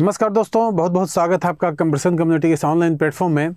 नमस्कार दोस्तों बहुत बहुत स्वागत है आपका कंप्रेशन कम्युनिटी के इस ऑनलाइन प्लेटफॉर्म में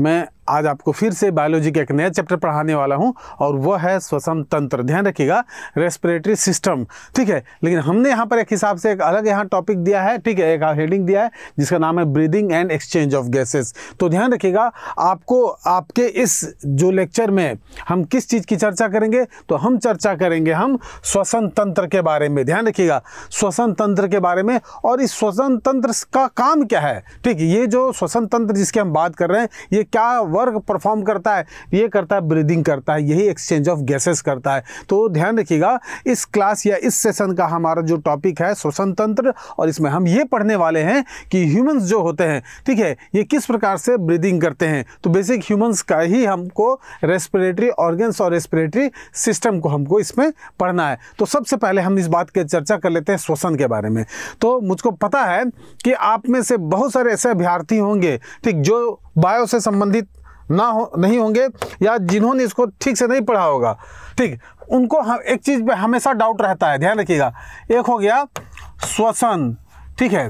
मैं आज आपको फिर से बायोलॉजी का एक नया चैप्टर पढ़ाने वाला हूं और वह है श्वसन तंत्र ध्यान रखिएगा रेस्पिरेटरी सिस्टम ठीक है लेकिन हमने यहाँ पर एक हिसाब से एक अलग यहाँ टॉपिक दिया है ठीक है एक हेडिंग दिया है जिसका नाम है breathing and exchange of gases तो ध्यान रखिएगा आपको आपके इस जो लेक्चर में हम किस चीज़ की चर्चा करेंगे तो हम चर्चा करेंगे हम श्वसन तंत्र के बारे में ध्यान रखिएगा श्वसन तंत्र के बारे में और इस श्वसन तंत्र का काम क्या है ठीक ये जो श्वसन तंत्र जिसकी हम बात कर रहे हैं ये क्या वर्क परफॉर्म करता है ये करता है ब्रीदिंग करता है यही एक्सचेंज ऑफ गैसेस करता है तो ध्यान रखिएगा इस क्लास या इस सेशन का हमारा जो टॉपिक है श्वसन तंत्र और इसमें हम ये पढ़ने वाले हैं कि ह्यूमंस जो होते हैं ठीक है ये किस प्रकार से ब्रीदिंग करते हैं तो बेसिक ह्यूमन्स का ही हमको रेस्पिरेटरी ऑर्गन्स और रेस्पिरेटरी सिस्टम को हमको इसमें पढ़ना है तो सबसे पहले हम इस बात की चर्चा कर लेते हैं श्वसन के बारे में तो मुझको पता है कि आप में से बहुत सारे ऐसे अभ्यार्थी होंगे ठीक जो बायो से संबंधित ना हो नहीं होंगे या जिन्होंने इसको ठीक से नहीं पढ़ा होगा ठीक उनको हम एक चीज़ पे हमेशा डाउट रहता है ध्यान रखिएगा एक हो गया श्वसन ठीक है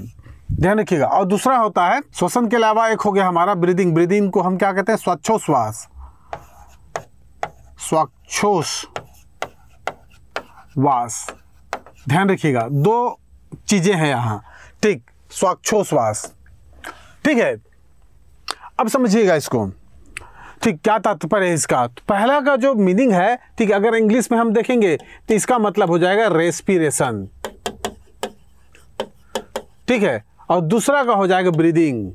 ध्यान रखिएगा और दूसरा होता है श्वसन के अलावा एक हो गया हमारा ब्रीदिंग ब्रीदिंग को हम क्या कहते हैं स्वच्छोश्वास स्वाक्षोश वास ध्यान रखिएगा दो चीज़ें हैं यहां ठीक स्वच्छोश्वास ठीक है अब समझिएगा इसको ठीक क्या तात्पर्य है इसका तो पहला का जो मीनिंग है ठीक अगर इंग्लिश में हम देखेंगे तो इसका मतलब हो जाएगा रेस्पिरेशन ठीक है और दूसरा का हो जाएगा ब्रीदिंग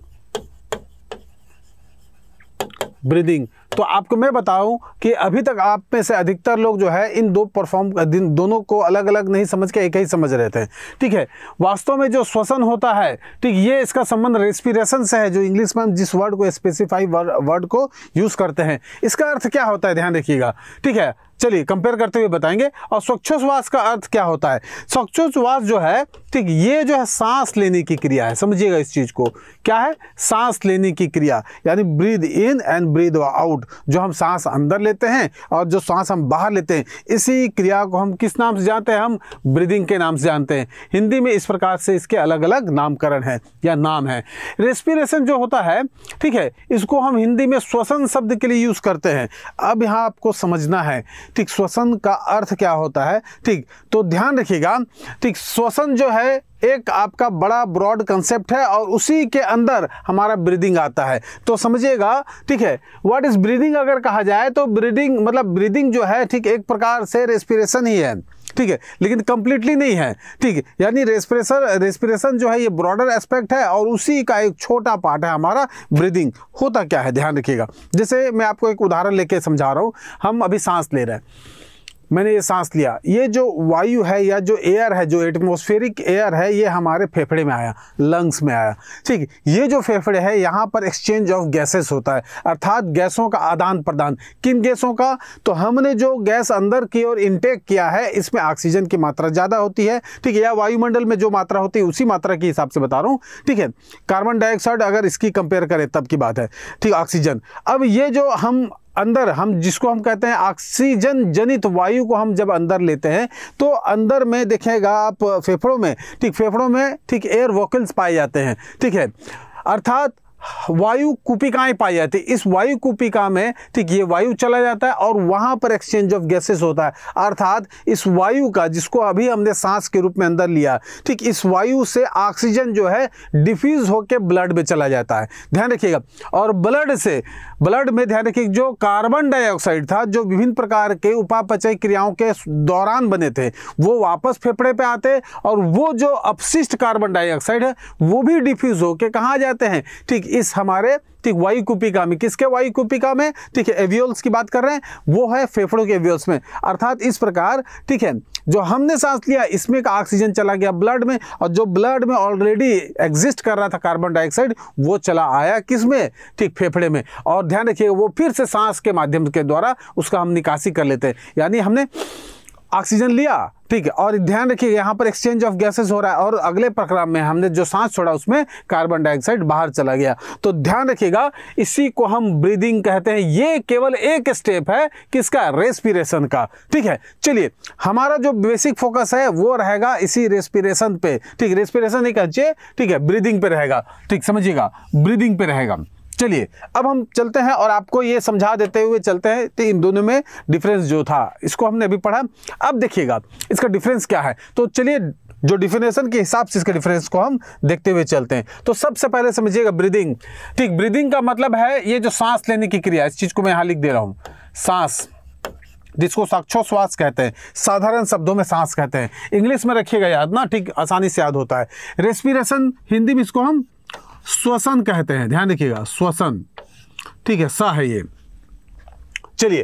ब्रीदिंग तो आपको मैं बताऊं कि अभी तक आप में से अधिकतर लोग जो है इन दो परफॉर्म दोनों को अलग अलग नहीं समझ के एक ही समझ रहे थे ठीक है वास्तव में जो श्वसन होता है ठीक ये इसका संबंध रेस्पिरेशन से है जो इंग्लिश में जिस वर्ड को स्पेसिफाई वर्ड को यूज़ करते हैं इसका अर्थ क्या होता है ध्यान रखिएगा ठीक है चलिए कंपेयर करते हुए बताएंगे और स्वच्छोश्वास का अर्थ क्या होता है स्वच्छोश्वास जो है ठीक ये जो है सांस लेने की क्रिया है समझिएगा इस चीज़ को क्या है सांस लेने की क्रिया यानी breathe in and breathe out जो हम सांस अंदर लेते हैं और जो सांस हम बाहर लेते हैं इसी क्रिया को हम किस नाम से जानते हैं हम ब्रीदिंग के नाम से जानते हैं हिंदी में इस प्रकार से इसके अलग अलग नामकरण है या नाम है रेस्पिरेशन जो होता है ठीक है इसको हम हिंदी में श्वसन शब्द के लिए यूज़ करते हैं अब यहाँ आपको समझना है ठीक श्वसन का अर्थ क्या होता है ठीक तो ध्यान रखिएगा ठीक श्वसन जो है एक आपका बड़ा ब्रॉड कंसेप्ट है और उसी के अंदर हमारा ब्रीदिंग आता है तो समझिएगा ठीक है व्हाट इज़ ब्रीदिंग अगर कहा जाए तो ब्रीदिंग मतलब ब्रीदिंग जो है ठीक एक प्रकार से रेस्पिरेशन ही है ठीक है लेकिन कंप्लीटली नहीं है ठीक है यानी रेस्पिरेशन रेस्पिरेशन जो है ये ब्रॉडर एस्पेक्ट है और उसी का एक छोटा पार्ट है हमारा ब्रीदिंग होता क्या है ध्यान रखिएगा जैसे मैं आपको एक उदाहरण लेके समझा रहा हूँ हम अभी सांस ले रहे हैं मैंने ये सांस लिया ये जो वायु है या जो एयर है जो एटमोस्फेरिक एयर है ये हमारे फेफड़े में आया लंग्स में आया ठीक ये जो फेफड़े है यहाँ पर एक्सचेंज ऑफ गैसेस होता है अर्थात गैसों का आदान प्रदान किन गैसों का तो हमने जो गैस अंदर की ओर इंटेक किया है इसमें ऑक्सीजन की मात्रा ज़्यादा होती है ठीक है या वायुमंडल में जो मात्रा होती है उसी मात्रा के हिसाब से बता रहा हूँ ठीक है कार्बन डाइऑक्साइड अगर इसकी कंपेयर करें तब की बात है ठीक ऑक्सीजन अब ये जो हम अंदर हम जिसको हम कहते हैं ऑक्सीजन जनित वायु को हम जब अंदर लेते हैं तो अंदर में देखेगा आप फेफड़ों में ठीक फेफड़ों में ठीक एयर वोकल्स पाए जाते हैं ठीक है अर्थात वायु कुपिकाएं पाई जाती है इस वायु कुपिका में ठीक ये वायु चला जाता है और वहां पर एक्सचेंज ऑफ गैसेस होता है अर्थात इस वायु का जिसको अभी हमने सांस के रूप में अंदर लिया ठीक इस वायु से ऑक्सीजन जो है डिफ्यूज होकर ब्लड में चला जाता है ध्यान रखिएगा और ब्लड से ब्लड में ध्यान रखिए जो कार्बन डाइऑक्साइड था जो विभिन्न प्रकार के उपापचय क्रियाओं के दौरान बने थे वो वापस फेफड़े पे आते और वो जो अपशिष्ट कार्बन डाइऑक्साइड है वो भी डिफ्यूज होकर कहाँ जाते हैं ठीक इस हमारे ठीक वायु कुपिका में किसके वायु कुपिका में ठीक है एवियोल्स की बात कर रहे हैं वो है फेफड़ों के एवियोल्स में अर्थात इस प्रकार ठीक है जो हमने सांस लिया इसमें का ऑक्सीजन चला गया ब्लड में और जो ब्लड में ऑलरेडी एग्जिस्ट कर रहा था कार्बन डाइऑक्साइड वो चला आया किस में ठीक फेफड़े में और ध्यान रखिएगा वो फिर से सांस के माध्यम के द्वारा उसका हम निकासी कर लेते हैं यानी हमने ऑक्सीजन लिया ठीक है और ध्यान रखिए यहाँ पर एक्सचेंज ऑफ गैसेस हो रहा है और अगले प्रक्रम में हमने जो सांस छोड़ा उसमें कार्बन डाइऑक्साइड बाहर चला गया तो ध्यान रखिएगा इसी को हम ब्रीदिंग कहते हैं ये केवल एक स्टेप है किसका रेस्पिरेशन का ठीक है चलिए हमारा जो बेसिक फोकस है वो रहेगा इसी रेस्पिरेशन पे ठीक रेस्पिरेशन ही कहिए ठीक है ब्रीदिंग पे रहेगा ठीक समझिएगा ब्रीदिंग पे रहेगा चलिए अब हम चलते हैं और आपको ये समझा देते हुए चलते हैं कि इन दोनों में डिफरेंस जो था इसको हमने अभी पढ़ा अब देखिएगा इसका डिफरेंस क्या है तो चलिए जो डिफिनेशन के हिसाब से इसके डिफरेंस को हम देखते हुए चलते हैं तो सबसे पहले समझिएगा ब्रीदिंग ठीक ब्रीदिंग का मतलब है ये जो सांस लेने की क्रिया इस चीज़ को मैं यहाँ लिख दे रहा हूँ सांस जिसको साक्षो श्वास कहते हैं साधारण शब्दों में सांस कहते हैं इंग्लिश में रखिएगा याद ना ठीक आसानी से याद होता है रेस्पिरेशन हिंदी में इसको हम श्वसन कहते हैं ध्यान रखिएगा श्वसन ठीक है सा है ये चलिए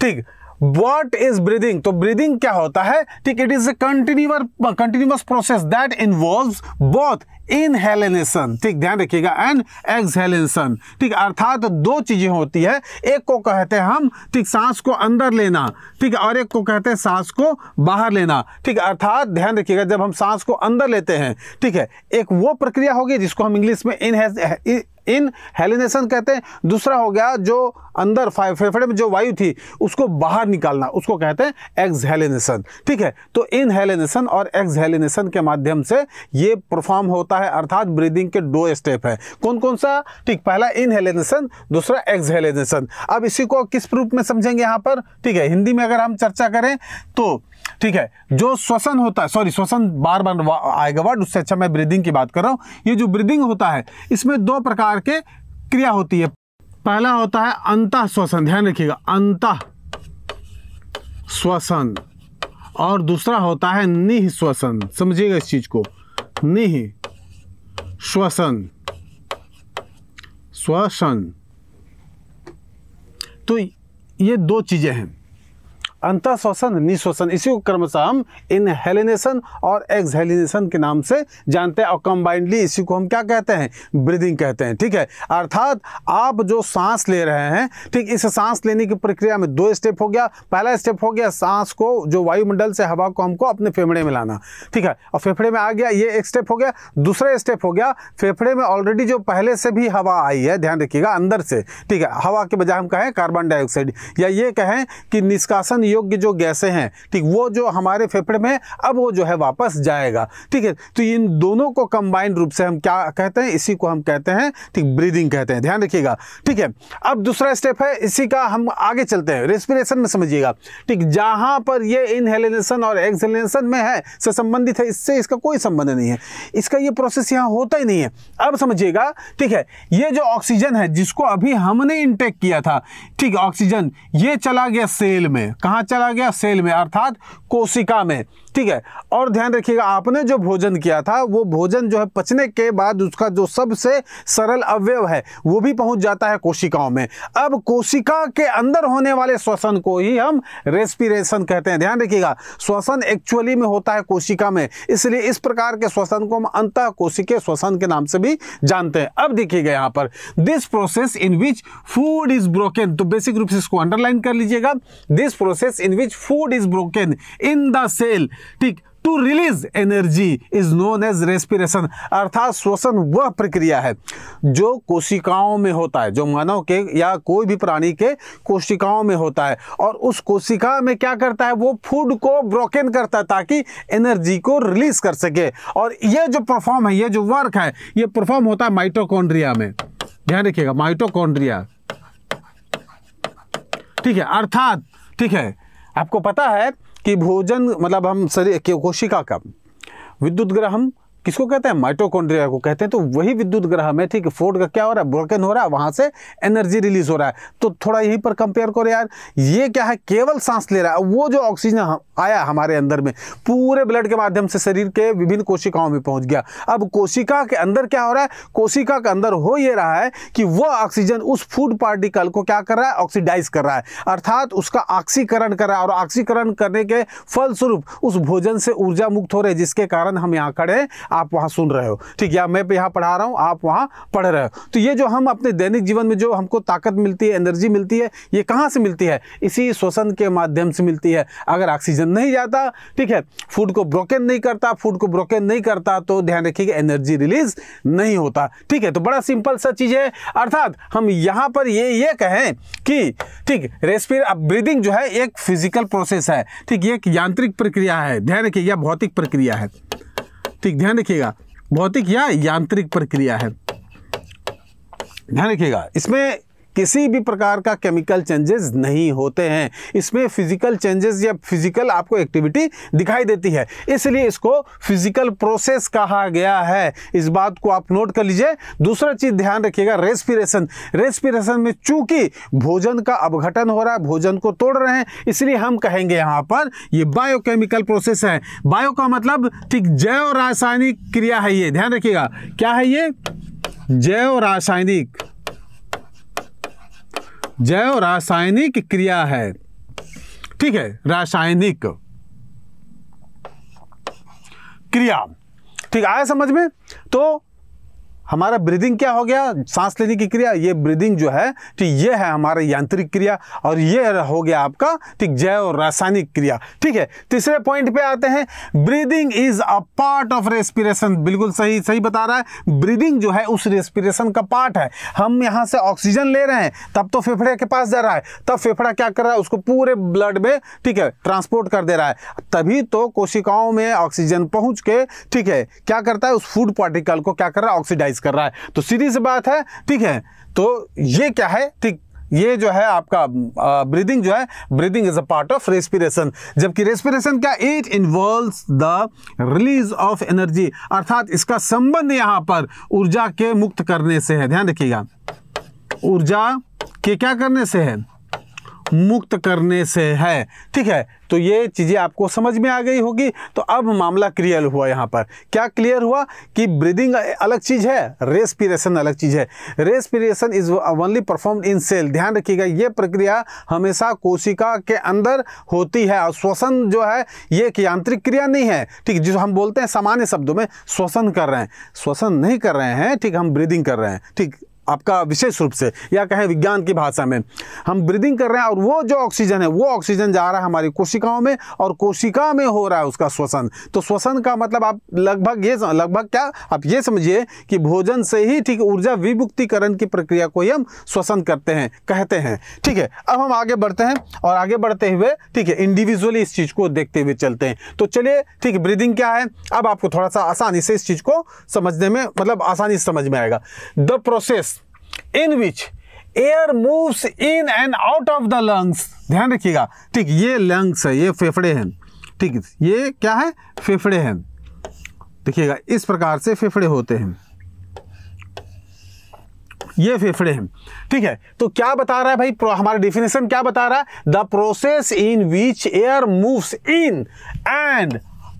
ठीक वॉट इज ब्रीदिंग तो ब्रीदिंग क्या होता है ठीक it is a continuer continuous process that involve both inhalation ठीक ध्यान रखिएगा एंड एक्सहेलेशन ठीक अर्थात दो चीज़ें होती है एक को कहते हैं हम ठीक सांस को अंदर लेना ठीक और एक को कहते हैं सांस को बाहर लेना ठीक अर्थात ध्यान रखिएगा जब हम सांस को अंदर लेते हैं ठीक है एक वो प्रक्रिया होगी जिसको हम इंग्लिश में इनहे इन हेलिनेशन कहते हैं दूसरा हो गया जो अंदर फेफड़े में जो वायु थी उसको बाहर निकालना उसको कहते हैं एक्सहेलिनेशन ठीक है तो इनहेलिनेशन और एक्सहेलिनेशन के माध्यम से ये परफॉर्म होता होता है अर्थात ब्रीदिंग के दो स्टेप है कौन कौन सा ठीक पहला इनहेलेशन दूसरा एक्सहेलेशन अब इसी को किस रूप में समझेंगे यहाँ पर ठीक है हिंदी में अगर हम चर्चा करें तो ठीक है जो श्वसन होता है सॉरी श्वसन बार बार आएगा वर्ड उससे अच्छा मैं ब्रीदिंग की बात कर रहा हूँ ये जो ब्रीदिंग होता है इसमें दो प्रकार के क्रिया होती है पहला होता है अंत श्वसन ध्यान रखिएगा अंत श्वसन और दूसरा होता है निःश्वसन समझिएगा इस चीज को निः श्वसन श्वसन तो ये दो चीज़ें हैं अंत श्वसन निश्वसन इसी को क्रमशः हम इनहेलिनेशन और एक्सहेलिनेशन के नाम से जानते हैं और कंबाइंडली इसी को हम क्या कहते हैं ब्रीदिंग कहते हैं ठीक है अर्थात आप जो सांस ले रहे हैं ठीक इस सांस लेने की प्रक्रिया में दो स्टेप हो गया पहला स्टेप हो गया सांस को जो वायुमंडल से हवा को हमको अपने फेफड़े में लाना ठीक है और फेफड़े में आ गया ये एक स्टेप हो गया दूसरा स्टेप हो गया फेफड़े में ऑलरेडी जो पहले से भी हवा आई है ध्यान रखिएगा अंदर से ठीक है हवा के बजाय हम कहें कार्बन डाइऑक्साइड या ये कहें कि निष्कासन योग्य जो गैसें हैं ठीक वो जो हमारे फेफड़े में अब वो जो है वापस जाएगा ठीक है तो इन दोनों को कंबाइंड रूप से हम क्या कहते हैं इसी को हम कहते हैं ठीक ब्रीदिंग कहते हैं ध्यान रखिएगा ठीक है अब दूसरा स्टेप है इसी का हम आगे चलते हैं रेस्पिरेशन में समझिएगा ठीक जहां पर ये इनहेलिनेशन और एक्सलेशन में है से संबंधित है इससे इसका कोई संबंध नहीं है इसका ये प्रोसेस यहां होता ही नहीं है अब समझिएगा ठीक है ये जो ऑक्सीजन है जिसको अभी हमने इंटेक किया था ठीक ऑक्सीजन ये चला गया सेल में कहा चला गया सेल में अर्थात कोशिका में ठीक है और ध्यान रखिएगा आपने जो भोजन किया था वो भोजन जो है पचने के बाद उसका जो सबसे सरल अवयव है वो भी पहुंच जाता है कोशिकाओं में अब कोशिका के अंदर होने वाले श्वसन को ही हम रेस्पिरेशन कहते हैं ध्यान रखिएगा श्वसन एक्चुअली में होता है कोशिका में इसलिए इस प्रकार के श्वसन को हम अंत कोशिके श्वसन के नाम से भी जानते हैं अब देखिएगा यहाँ पर this process in which food is broken तो बेसिक रूप से इसको अंडरलाइन कर लीजिएगा this process in which food is broken in the cell ठीक to release energy is known as respiration अर्थात श्वसन वह प्रक्रिया है जो कोशिकाओं में होता है जो मानव के या कोई भी प्राणी के कोशिकाओं में होता है और उस कोशिका में क्या करता है वो फूड को ब्रोकन करता है ताकि एनर्जी को रिलीज कर सके और ये जो परफॉर्म है ये जो वर्क है ये परफॉर्म होता है माइटोकॉन्ड्रिया में ध्यान रखिएगा माइटोकॉन्ड्रिया ठीक है अर्थात ठीक है आपको पता है कि भोजन मतलब हम शरीर कोशिका का विद्युत ग्रहण किसको कहते हैं माइटोकॉन्ड्रिया को कहते हैं तो वही विद्युत ग्रह में ठीक फोर्ड का क्या हो रहा है ब्रोकन हो रहा है वहां से एनर्जी रिलीज हो रहा है तो थोड़ा यहीं पर कंपेयर करो यार ये क्या है केवल सांस ले रहा है वो जो ऑक्सीजन आया हमारे अंदर में पूरे ब्लड के माध्यम से शरीर के विभिन्न कोशिकाओं में पहुंच गया अब कोशिका के अंदर क्या हो रहा है कोशिका के अंदर हो ये रहा है कि वह ऑक्सीजन उस फूड पार्टिकल को क्या कर रहा है ऑक्सीडाइज कर रहा है अर्थात उसका ऑक्सीकरण कर रहा है और ऑक्सीकरण करने के फलस्वरूप उस भोजन से ऊर्जा मुक्त हो रहे जिसके कारण हम यहाँ खड़े हैं आप वहाँ सुन रहे हो ठीक है मैं यहाँ पढ़ा रहा हूँ आप वहाँ पढ़ रहे हो तो ये जो हम अपने दैनिक जीवन में जो हमको ताकत मिलती है एनर्जी मिलती है ये कहाँ से मिलती है इसी श्वसन के माध्यम से मिलती है अगर ऑक्सीजन नहीं जाता ठीक है फूड को ब्रोकन नहीं करता फूड को ब्रोकन नहीं करता तो ध्यान रखिए एनर्जी रिलीज नहीं होता ठीक है तो बड़ा सिंपल सा चीज़ है अर्थात हम यहाँ पर ये ये कहें कि ठीक रेस्पिर ब्रीदिंग जो है एक फिजिकल प्रोसेस है ठीक ये एक यांत्रिक प्रक्रिया है ध्यान यह भौतिक प्रक्रिया है भौतिक ध्यान रखिएगा भौतिक या यांत्रिक प्रक्रिया है ध्यान रखिएगा इसमें किसी भी प्रकार का केमिकल चेंजेस नहीं होते हैं इसमें फिजिकल चेंजेस या फिजिकल आपको एक्टिविटी दिखाई देती है इसलिए इसको फिजिकल प्रोसेस कहा गया है इस बात को आप नोट कर लीजिए दूसरा चीज़ ध्यान रखिएगा रेस्पिरेशन रेस्पिरेशन में चूंकि भोजन का अवघटन हो रहा है भोजन को तोड़ रहे हैं इसलिए हम कहेंगे यहाँ पर ये बायोकेमिकल प्रोसेस है बायो का मतलब ठीक जैव रासायनिक क्रिया है ये ध्यान रखिएगा क्या है ये जैव रासायनिक जैव रासायनिक क्रिया है ठीक है रासायनिक क्रिया ठीक आया समझ में तो हमारा ब्रीदिंग क्या हो गया सांस लेने की क्रिया ये ब्रीदिंग जो है ठीक तो ये है हमारा यांत्रिक क्रिया और ये हो गया आपका ठीक जैव और रासायनिक क्रिया ठीक है तीसरे पॉइंट पे आते हैं breathing is a part of respiration बिल्कुल सही सही बता रहा है ब्रीदिंग जो है उस रेस्पिरेशन का पार्ट है हम यहाँ से ऑक्सीजन ले रहे हैं तब तो फेफड़े के पास जा रहा है तब फेफड़ा क्या कर रहा है उसको पूरे ब्लड में ठीक है ट्रांसपोर्ट कर दे रहा है तभी तो कोशिकाओं में ऑक्सीजन पहुँच के ठीक है क्या करता है उस फूड पार्टिकल को क्या कर रहा है ऑक्सीडाइज रिवाइज कर रहा है तो सीधी सी बात है ठीक है तो ये क्या है ठीक ये जो है आपका ब्रीदिंग जो है breathing is a part of respiration जबकि रेस्पिरेशन क्या it involve the release of energy अर्थात इसका संबंध यहां पर ऊर्जा के मुक्त करने से है ध्यान रखिएगा ऊर्जा के क्या करने से है मुक्त करने से है ठीक है तो ये चीज़ें आपको समझ में आ गई होगी तो अब मामला क्लियर हुआ यहाँ पर क्या क्लियर हुआ कि ब्रीदिंग अलग चीज़ है रेस्पिरेशन अलग चीज़ है respiration is only perform in cell ध्यान रखिएगा ये प्रक्रिया हमेशा कोशिका के अंदर होती है और श्वसन जो है ये एक यांत्रिक क्रिया नहीं है ठीक जो हम बोलते हैं सामान्य शब्दों में श्वसन कर रहे हैं श्वसन नहीं कर रहे हैं ठीक हम ब्रीदिंग कर रहे हैं ठीक आपका विशेष रूप से या कहें विज्ञान की भाषा में हम ब्रीदिंग कर रहे हैं और वो जो ऑक्सीजन है वो ऑक्सीजन जा रहा है हमारी कोशिकाओं में और कोशिका में हो रहा है उसका श्वसन तो श्वसन का मतलब आप लगभग ये लगभग क्या आप ये समझिए कि भोजन से ही ठीक ऊर्जा विमुक्तिकरण की प्रक्रिया को ही हम श्वसन करते हैं कहते हैं ठीक है अब हम आगे बढ़ते हैं और आगे बढ़ते हुए ठीक है इंडिविजुअली इस चीज़ को देखते हुए चलते हैं तो चलिए ठीक ब्रीदिंग क्या है अब आपको थोड़ा सा आसानी से इस चीज़ को समझने में मतलब आसानी से समझ में आएगा the process in which air moves in and out of the lungs ध्यान रखिएगा ठीक ये लंग्स है ये फेफड़े हैं ठीक ये क्या है फेफड़े हैं देखिएगा इस प्रकार से फेफड़े होते हैं ये फेफड़े हैं ठीक है तो क्या बता रहा है भाई हमारा डिफिनेशन क्या बता रहा है the process in which air moves in and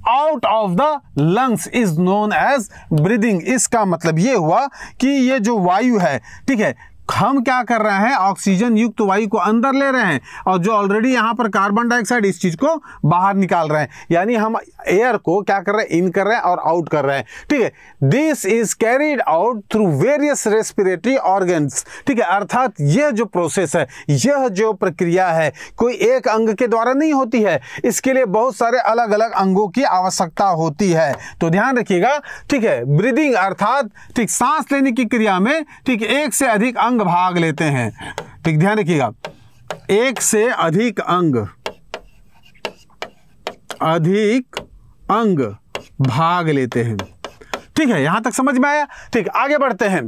out of the lungs is known as breathing इसका मतलब ये हुआ कि ये जो वायु है ठीक है हम क्या कर रहे हैं ऑक्सीजन युक्त वायु को अंदर ले रहे हैं और जो ऑलरेडी यहां पर कार्बन डाइऑक्साइड इस चीज़ को बाहर निकाल रहे हैं यानी हम एयर को क्या कर रहे हैं इन कर रहे हैं और आउट कर रहे हैं ठीक है this is carried out through various respiratory organs ठीक है अर्थात यह जो प्रोसेस है यह जो प्रक्रिया है कोई एक अंग के द्वारा नहीं होती है इसके लिए बहुत सारे अलग अलग अंगों की आवश्यकता होती है तो ध्यान रखिएगा ठीक है ब्रीदिंग अर्थात ठीक सांस लेने की क्रिया में ठीक एक से अधिक अंग अंग भाग लेते हैं ठीक ध्यान रखिएगा एक से अधिक अंग अधिक अंग भाग लेते हैं ठीक है यहां तक समझ में आया ठीक आगे बढ़ते हैं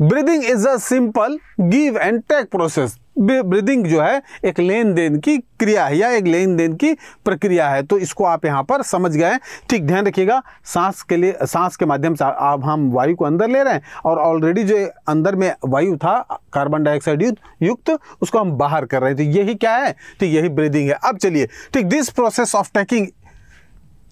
breathing is a simple give and take process breathing जो है एक लेन देन की क्रिया है या एक लेन देन की प्रक्रिया है तो इसको आप यहाँ पर समझ गए ठीक ध्यान रखिएगा सांस के लिए सांस के माध्यम से अब हम वायु को अंदर ले रहे हैं और ऑलरेडी जो अंदर में वायु था कार्बन डाइऑक्साइड युक्त उसको हम बाहर कर रहे हैं तो यही क्या है ठीक तो यही ब्रीदिंग है अब चलिए ठीक this process of taking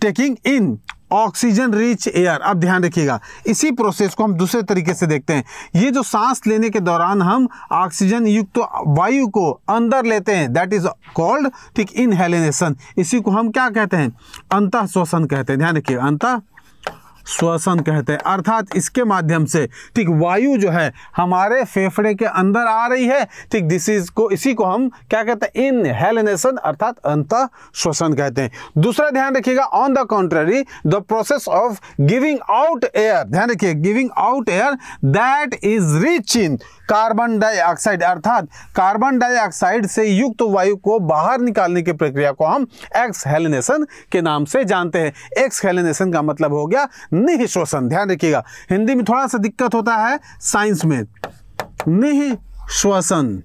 taking in oxygen rich air अब ध्यान रखिएगा इसी प्रोसेस को हम दूसरे तरीके से देखते हैं ये जो सांस लेने के दौरान हम ऑक्सीजन युक्त तो वायु को अंदर लेते हैं दैट इज कॉल्ड ठीक इनहेलेनेशन इसी को हम क्या कहते हैं अंत श्वसन कहते हैं ध्यान रखिएगा अंत श्वसन कहते हैं अर्थात इसके माध्यम से ठीक वायु जो है हमारे फेफड़े के अंदर आ रही है ठीक दिस इज को इसी को हम क्या कहते हैं इन हेलनेशन अर्थात अंत श्वसन कहते हैं दूसरा ध्यान रखिएगा on the contrary the process of giving out air ध्यान रखिए giving out air that is rich in carbon dioxide अर्थात कार्बन डाइऑक्साइड से युक्त वायु को बाहर निकालने की प्रक्रिया को हम एक्सहेलिनेशन के नाम से जानते हैं एक्सहेलिनेशन का मतलब हो गया निःश्वसन श्वसन ध्यान रखिएगा हिंदी में थोड़ा सा दिक्कत होता है साइंस में निः श्वसन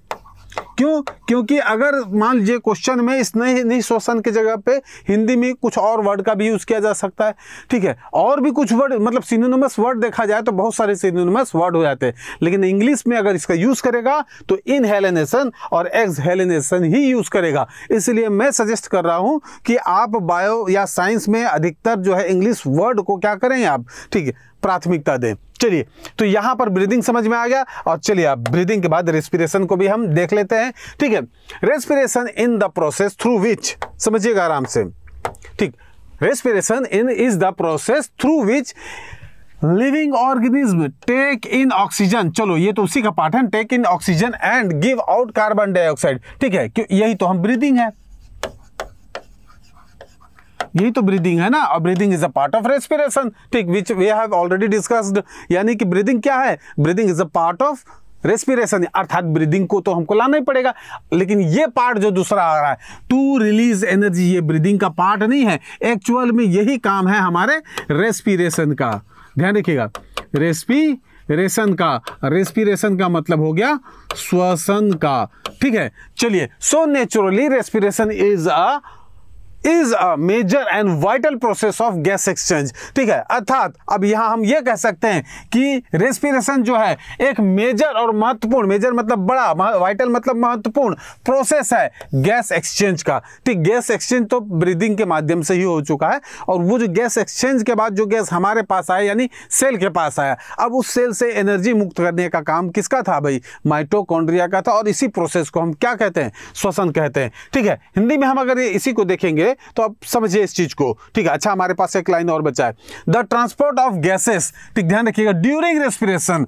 क्यों क्योंकि अगर मान लीजिए क्वेश्चन में इस नए नई शोषण की जगह पे हिंदी में कुछ और वर्ड का भी यूज़ किया जा सकता है ठीक है और भी कुछ वर्ड मतलब सिनोनिमस वर्ड देखा जाए तो बहुत सारे सिनोनिमस वर्ड हो जाते हैं लेकिन इंग्लिश में अगर इसका यूज़ करेगा तो इनहेलेनेशन और एक्सहेलेनेशन ही यूज़ करेगा इसलिए मैं सजेस्ट कर रहा हूँ कि आप बायो या साइंस में अधिकतर जो है इंग्लिश वर्ड को क्या करें आप ठीक है प्राथमिकता दें चलिए तो यहां पर ब्रीदिंग समझ में आ गया और चलिए आप ब्रीदिंग के बाद रेस्पिरेशन को भी हम देख लेते हैं ठीक है respiration in the process through which समझिएगा आराम से ठीक respiration in is the process through which living organism take in oxygen चलो ये तो उसी का पार्ट है take in oxygen and give out carbon dioxide ठीक है क्यों यही तो हम ब्रीदिंग है यही तो ब्रीदिंग है ना और breathing is a part of respiration ठीक which we have already discussed यानी कि ब्रीदिंग क्या है breathing is a part of respiration अर्थात ब्रीदिंग को तो हमको लाना ही पड़ेगा लेकिन ये पार्ट जो दूसरा आ रहा है टू रिलीज एनर्जी ये ब्रीदिंग का पार्ट नहीं है एक्चुअल में यही काम है हमारे रेस्पिरेशन का ध्यान रखिएगा रेस्पी रेशन का रेस्पिरेशन का मतलब हो गया श्वसन का ठीक है चलिए so naturally respiration is a is a major and vital process of gas exchange ठीक है अर्थात अब यहां हम यह कह सकते हैं कि रेस्पिरेशन जो है एक मेजर और महत्वपूर्ण मेजर मतलब बड़ा वाइटल मतलब महत्वपूर्ण प्रोसेस है गैस एक्सचेंज का ठीक गैस एक्सचेंज तो ब्रीदिंग के माध्यम से ही हो चुका है और वो जो गैस एक्सचेंज के बाद जो गैस हमारे पास आया यानी सेल के पास आया अब उस सेल से एनर्जी मुक्त करने का काम किसका था भाई माइटोकॉन्ड्रिया का था और इसी प्रोसेस को हम क्या कहते हैं श्वसन कहते हैं ठीक है हिंदी में हम अगर इसी को देखेंगे तो आप समझिए इस चीज को ठीक है अच्छा हमारे पास एक लाइन और बचा है द ट्रांसपोर्ट ऑफ गैसेस ठीक ध्यान रखिएगा during respiration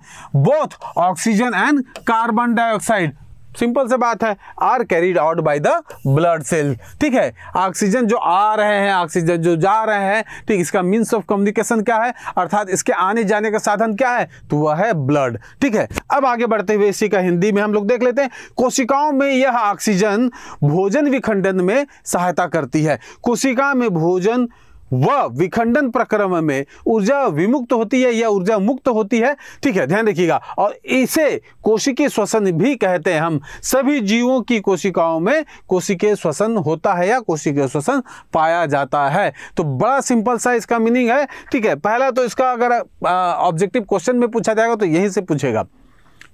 both oxygen and carbon dioxide simple से बात है are carried out by the blood cell ठीक है ऑक्सीजन जो आ रहे हैं ऑक्सीजन जो जा रहे हैं ठीक इसका मीन्स ऑफ कम्युनिकेशन क्या है अर्थात इसके आने जाने का साधन क्या है तो वह है ब्लड ठीक है अब आगे बढ़ते हुए इसी का हिंदी में हम लोग देख लेते हैं कोशिकाओं में यह ऑक्सीजन भोजन विखंडन में सहायता करती है कोशिका में भोजन वह विखंडन प्रक्रम में ऊर्जा विमुक्त होती है या ऊर्जा मुक्त होती है ठीक है ध्यान रखिएगा और इसे कोशिकीय श्वसन भी कहते हैं हम सभी जीवों की कोशिकाओं में कोशिकीय श्वसन होता है या कोशिकीय श्वसन पाया जाता है तो बड़ा सिंपल सा इसका मीनिंग है ठीक है पहला तो इसका अगर ऑब्जेक्टिव क्वेश्चन में पूछा जाएगा तो यहीं से पूछेगा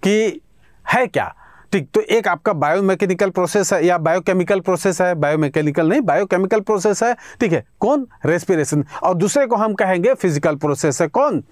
कि है क्या ठीक तो एक आपका बायोमैकेनिकल प्रोसेस है या बायोकेमिकल प्रोसेस है बायोमैकेनिकल नहीं बायोकेमिकल प्रोसेस है ठीक है कौन रेस्पिरेशन और दूसरे को हम कहेंगे फिजिकल प्रोसेस है कौन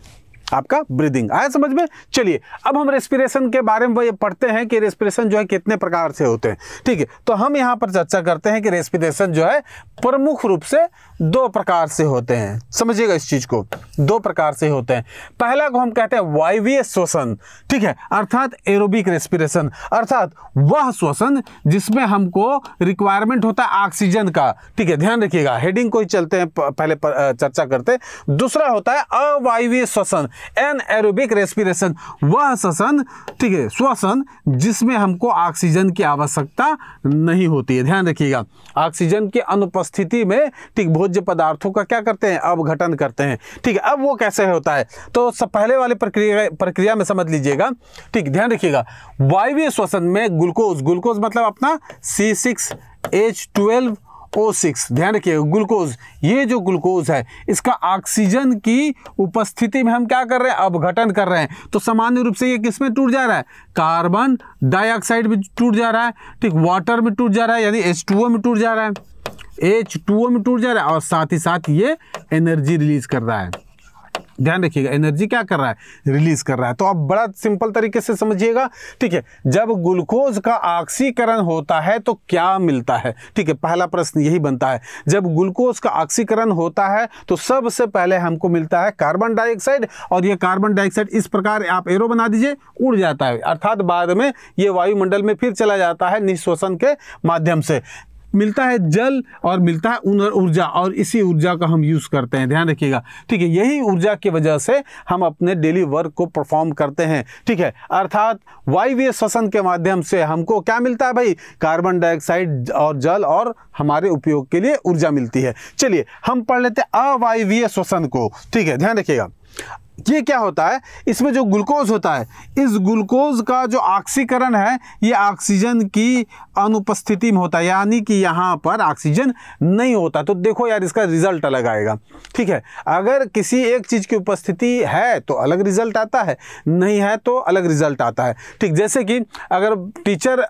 आपका ब्रीदिंग आया समझ में चलिए अब हम रेस्पिरेशन के बारे में ये पढ़ते हैं कि रेस्पिरेशन जो है कितने प्रकार से होते हैं ठीक है तो हम यहाँ पर चर्चा करते हैं कि रेस्पिरेशन जो है प्रमुख रूप से दो प्रकार से होते हैं समझिएगा इस चीज़ को दो प्रकार से होते हैं पहला को हम कहते हैं वायवीय श्वसन ठीक है अर्थात एरोबिक रेस्पिरेशन अर्थात वह श्वसन जिसमें हमको रिक्वायरमेंट होता है ऑक्सीजन का ठीक है ध्यान रखिएगा हेडिंग को ही चलते हैं पहले पर, चर्चा करते दूसरा होता है अवायवीय श्वसन एन एरोबिक रेस्पिरेशन वह श्वसन ठीक है श्वसन जिसमें हमको ऑक्सीजन की आवश्यकता नहीं होती है ध्यान रखिएगा ऑक्सीजन की अनुपस्थिति में ठीक भोज्य पदार्थों का क्या करते हैं अवघटन करते हैं ठीक है अब वो कैसे होता है तो सब पहले वाले प्रक्रिया प्रक्रिया में समझ लीजिएगा ठीक ध्यान रखिएगा वायवीय श्वसन में ग्लूकोज ग्लूकोज मतलब अपना C six H twelve O six ध्यान रखिएगा ग्लूकोज ये जो ग्लूकोज है इसका ऑक्सीजन की उपस्थिति में हम क्या कर रहे हैं अवघटन कर रहे हैं तो सामान्य रूप से ये किस में टूट जा रहा है कार्बन डाइऑक्साइड में टूट जा रहा है ठीक वाटर में टूट जा रहा है यानी एच में टूट जा रहा है एच टू ओ में टूट जा रहा है और साथ ही साथ ये एनर्जी रिलीज कर रहा है ध्यान रखिएगा एनर्जी क्या कर रहा है रिलीज कर रहा है तो आप बड़ा सिंपल तरीके से समझिएगा ठीक है जब ग्लूकोज का ऑक्सीकरण होता है तो क्या मिलता है ठीक है पहला प्रश्न यही बनता है जब ग्लूकोज का ऑक्सीकरण होता है तो सबसे पहले हमको मिलता है कार्बन डाइऑक्साइड और ये कार्बन डाइऑक्साइड इस प्रकार आप एरो बना दीजिए उड़ जाता है अर्थात बाद में ये वायुमंडल में फिर चला जाता है निःश्वसन के माध्यम से मिलता है जल और मिलता है ऊर्जा और इसी ऊर्जा का हम यूज़ करते हैं ध्यान रखिएगा ठीक है यही ऊर्जा की वजह से हम अपने डेली वर्क को परफॉर्म करते हैं ठीक है अर्थात वायवीय श्वसन के माध्यम से हमको क्या मिलता है भाई कार्बन डाइऑक्साइड और जल और हमारे उपयोग के लिए ऊर्जा मिलती है चलिए हम पढ़ लेते हैं अवायवीय श्वसन को ठीक है ध्यान रखिएगा ये क्या होता है इसमें जो ग्लूकोज होता है इस ग्लूकोज का जो ऑक्सीकरण है ये ऑक्सीजन की अनुपस्थिति में होता है यानी कि यहाँ पर ऑक्सीजन नहीं होता तो देखो यार इसका रिजल्ट अलग आएगा ठीक है अगर किसी एक चीज़ की उपस्थिति है तो अलग रिजल्ट आता है नहीं है तो अलग रिजल्ट आता है ठीक जैसे कि अगर टीचर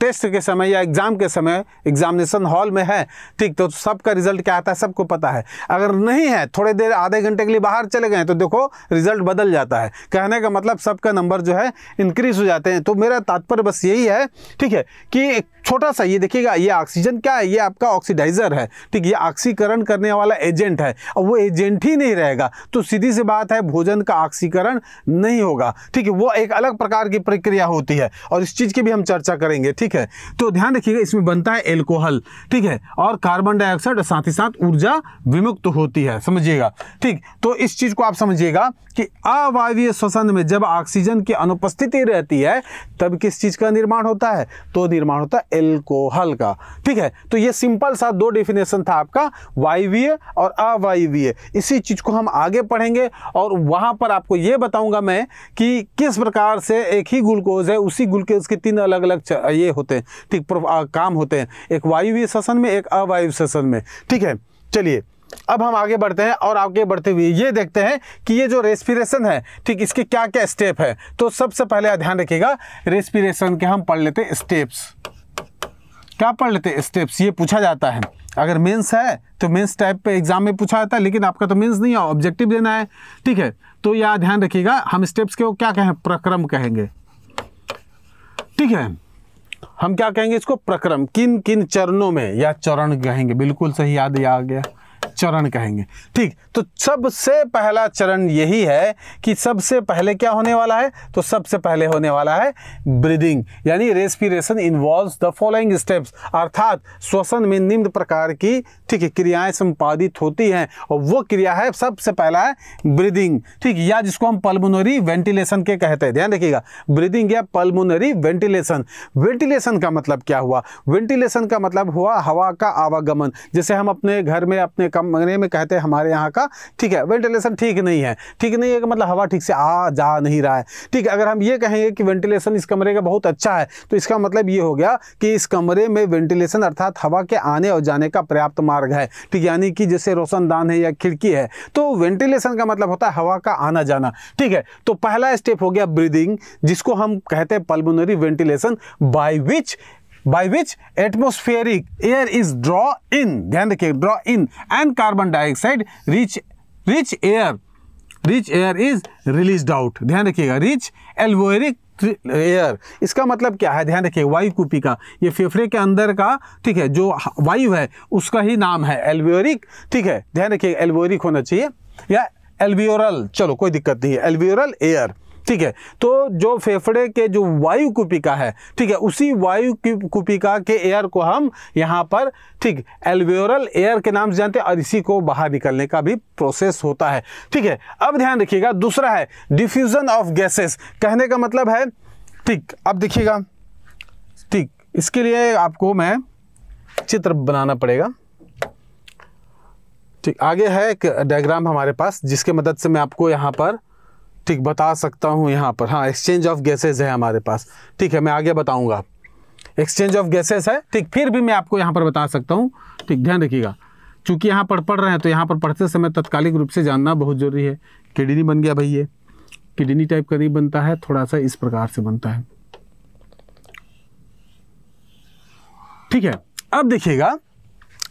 टेस्ट के समय या एग्ज़ाम के समय एग्जामिनेशन हॉल में है ठीक तो सबका रिजल्ट क्या आता है सबको पता है अगर नहीं है थोड़े देर आधे घंटे के लिए बाहर चले गए तो देखो रिजल्ट बदल जाता है कहने का मतलब सबका नंबर जो है इंक्रीज हो जाते हैं तो मेरा तात्पर्य बस यही है ठीक है कि छोटा सा ये देखिएगा ये ऑक्सीजन क्या है ये आपका ऑक्सीडाइजर है ठीक ये ऑक्सीकरण करने वाला एजेंट है और वो एजेंट ही नहीं रहेगा तो सीधी सी बात है भोजन का ऑक्सीकरण नहीं होगा ठीक है वो एक अलग प्रकार की प्रक्रिया होती है और इस चीज़ की भी हम चर्चा करेंगे ठीक है तो ध्यान रखिएगा इसमें बनता है एल्कोहल ठीक है और कार्बन डाइऑक्साइड साथ ही साथ ऊर्जा विमुक्त होती है समझिएगा ठीक तो इस चीज़ को आप समझिएगा कि अवायवीय श्वसन में जब ऑक्सीजन की अनुपस्थिति रहती है तब किस चीज़ का निर्माण होता है तो निर्माण होता है एल्कोहल का ठीक है तो ये सिंपल सा दो डेफिनेशन था आपका वायवीय और अवायवीय इसी चीज़ को हम आगे पढ़ेंगे और वहां पर आपको ये बताऊंगा मैं कि किस प्रकार से एक ही ग्लूकोज है उसी ग्लूकोज के तीन अलग अलग ये होते हैं ठीक काम होते हैं एक वायुवीय सेशन में एक अवायु शासन में ठीक है चलिए अब हम आगे बढ़ते हैं और आगे बढ़ते हुए ये देखते हैं कि ये जो रेस्पिरेशन है ठीक इसके क्या क्या स्टेप है तो सबसे पहले ध्यान रखिएगा रेस्पिरेशन के हम पढ़ लेते हैं स्टेप्स क्या पढ़ लेते हैं स्टेप्स ये पूछा जाता है अगर मेंस है तो मेंस टाइप पे एग्जाम में पूछा जाता है लेकिन आपका तो मेंस नहीं है ऑब्जेक्टिव देना है ठीक है तो यह ध्यान रखिएगा हम स्टेप्स के वो क्या कहें प्रक्रम कहेंगे ठीक है हम क्या कहेंगे इसको प्रक्रम किन किन चरणों में या चरण कहेंगे बिल्कुल सही याद आ गया चरण कहेंगे ठीक तो सबसे पहला चरण यही है कि सबसे पहले क्या होने वाला है तो सबसे पहले होने वाला है ब्रीदिंग यानी respiration involve the following steps अर्थात श्वसन में निम्न प्रकार की ठीक है क्रियाएं संपादित होती हैं और वो क्रिया है सबसे पहला है ब्रीदिंग ठीक या जिसको हम पल्मोनरी वेंटिलेशन के कहते हैं ध्यान रखिएगा ब्रीदिंग या पल्मोनरी वेंटिलेशन वेंटिलेशन का मतलब क्या हुआ वेंटिलेशन का मतलब हुआ हवा का आवागमन जैसे हम अपने घर में अपने कम मंगने में कहते हैं हमारे यहाँ का ठीक है वेंटिलेशन ठीक नहीं है ठीक नहीं है कि मतलब हवा ठीक से आ जा नहीं रहा है ठीक है अगर हम ये कहेंगे कि वेंटिलेशन इस कमरे का बहुत अच्छा है तो इसका मतलब ये हो गया कि इस कमरे में वेंटिलेशन अर्थात हवा के आने और जाने का पर्याप्त मार्ग है ठीक यानी कि जैसे रोशनदान है या खिड़की है तो वेंटिलेशन का मतलब होता है हवा का आना जाना ठीक है तो पहला स्टेप हो गया ब्रीदिंग जिसको हम कहते हैं pulmonary ventilation by which by which atmospheric air is draw in ध्यान रखिए draw in and carbon dioxide rich rich air rich air is release out ध्यान रखिएगा रिच एल्वोरिक एयर इसका मतलब क्या है ध्यान रखिए वायु कूपी का ये फेफड़े के अंदर का ठीक है जो वायु है उसका ही नाम है एल्वियोरिक ठीक है ध्यान रखिए एल्वियोरिक होना चाहिए या एल्वियोरल चलो कोई दिक्कत नहीं है एल्वियोरल एयर ठीक है तो जो फेफड़े के जो वायु कुपिका है ठीक है उसी वायु कुपिका के एयर को हम यहाँ पर ठीक एल्वेरल एयर के नाम से जानते हैं और इसी को बाहर निकलने का भी प्रोसेस होता है ठीक है अब ध्यान रखिएगा दूसरा है डिफ्यूज़न ऑफ गैसेस कहने का मतलब है ठीक अब देखिएगा ठीक इसके लिए आपको मैं चित्र बनाना पड़ेगा ठीक आगे है एक डायग्राम हमारे पास जिसके मदद से मैं आपको यहाँ पर ठीक बता सकता हूँ यहाँ पर हाँ एक्सचेंज ऑफ गैसेज है हमारे पास ठीक है मैं आगे बताऊँगा एक्सचेंज ऑफ गैसेस है ठीक फिर भी मैं आपको यहाँ पर बता सकता हूँ ठीक ध्यान रखिएगा चूँकि यहाँ पर पढ़ रहे हैं तो यहाँ पर पढ़ते समय तत्कालिक रूप से जानना बहुत ज़रूरी है किडनी बन गया भाई ये किडनी टाइप का नहीं बनता है थोड़ा सा इस प्रकार से बनता है ठीक है अब देखिएगा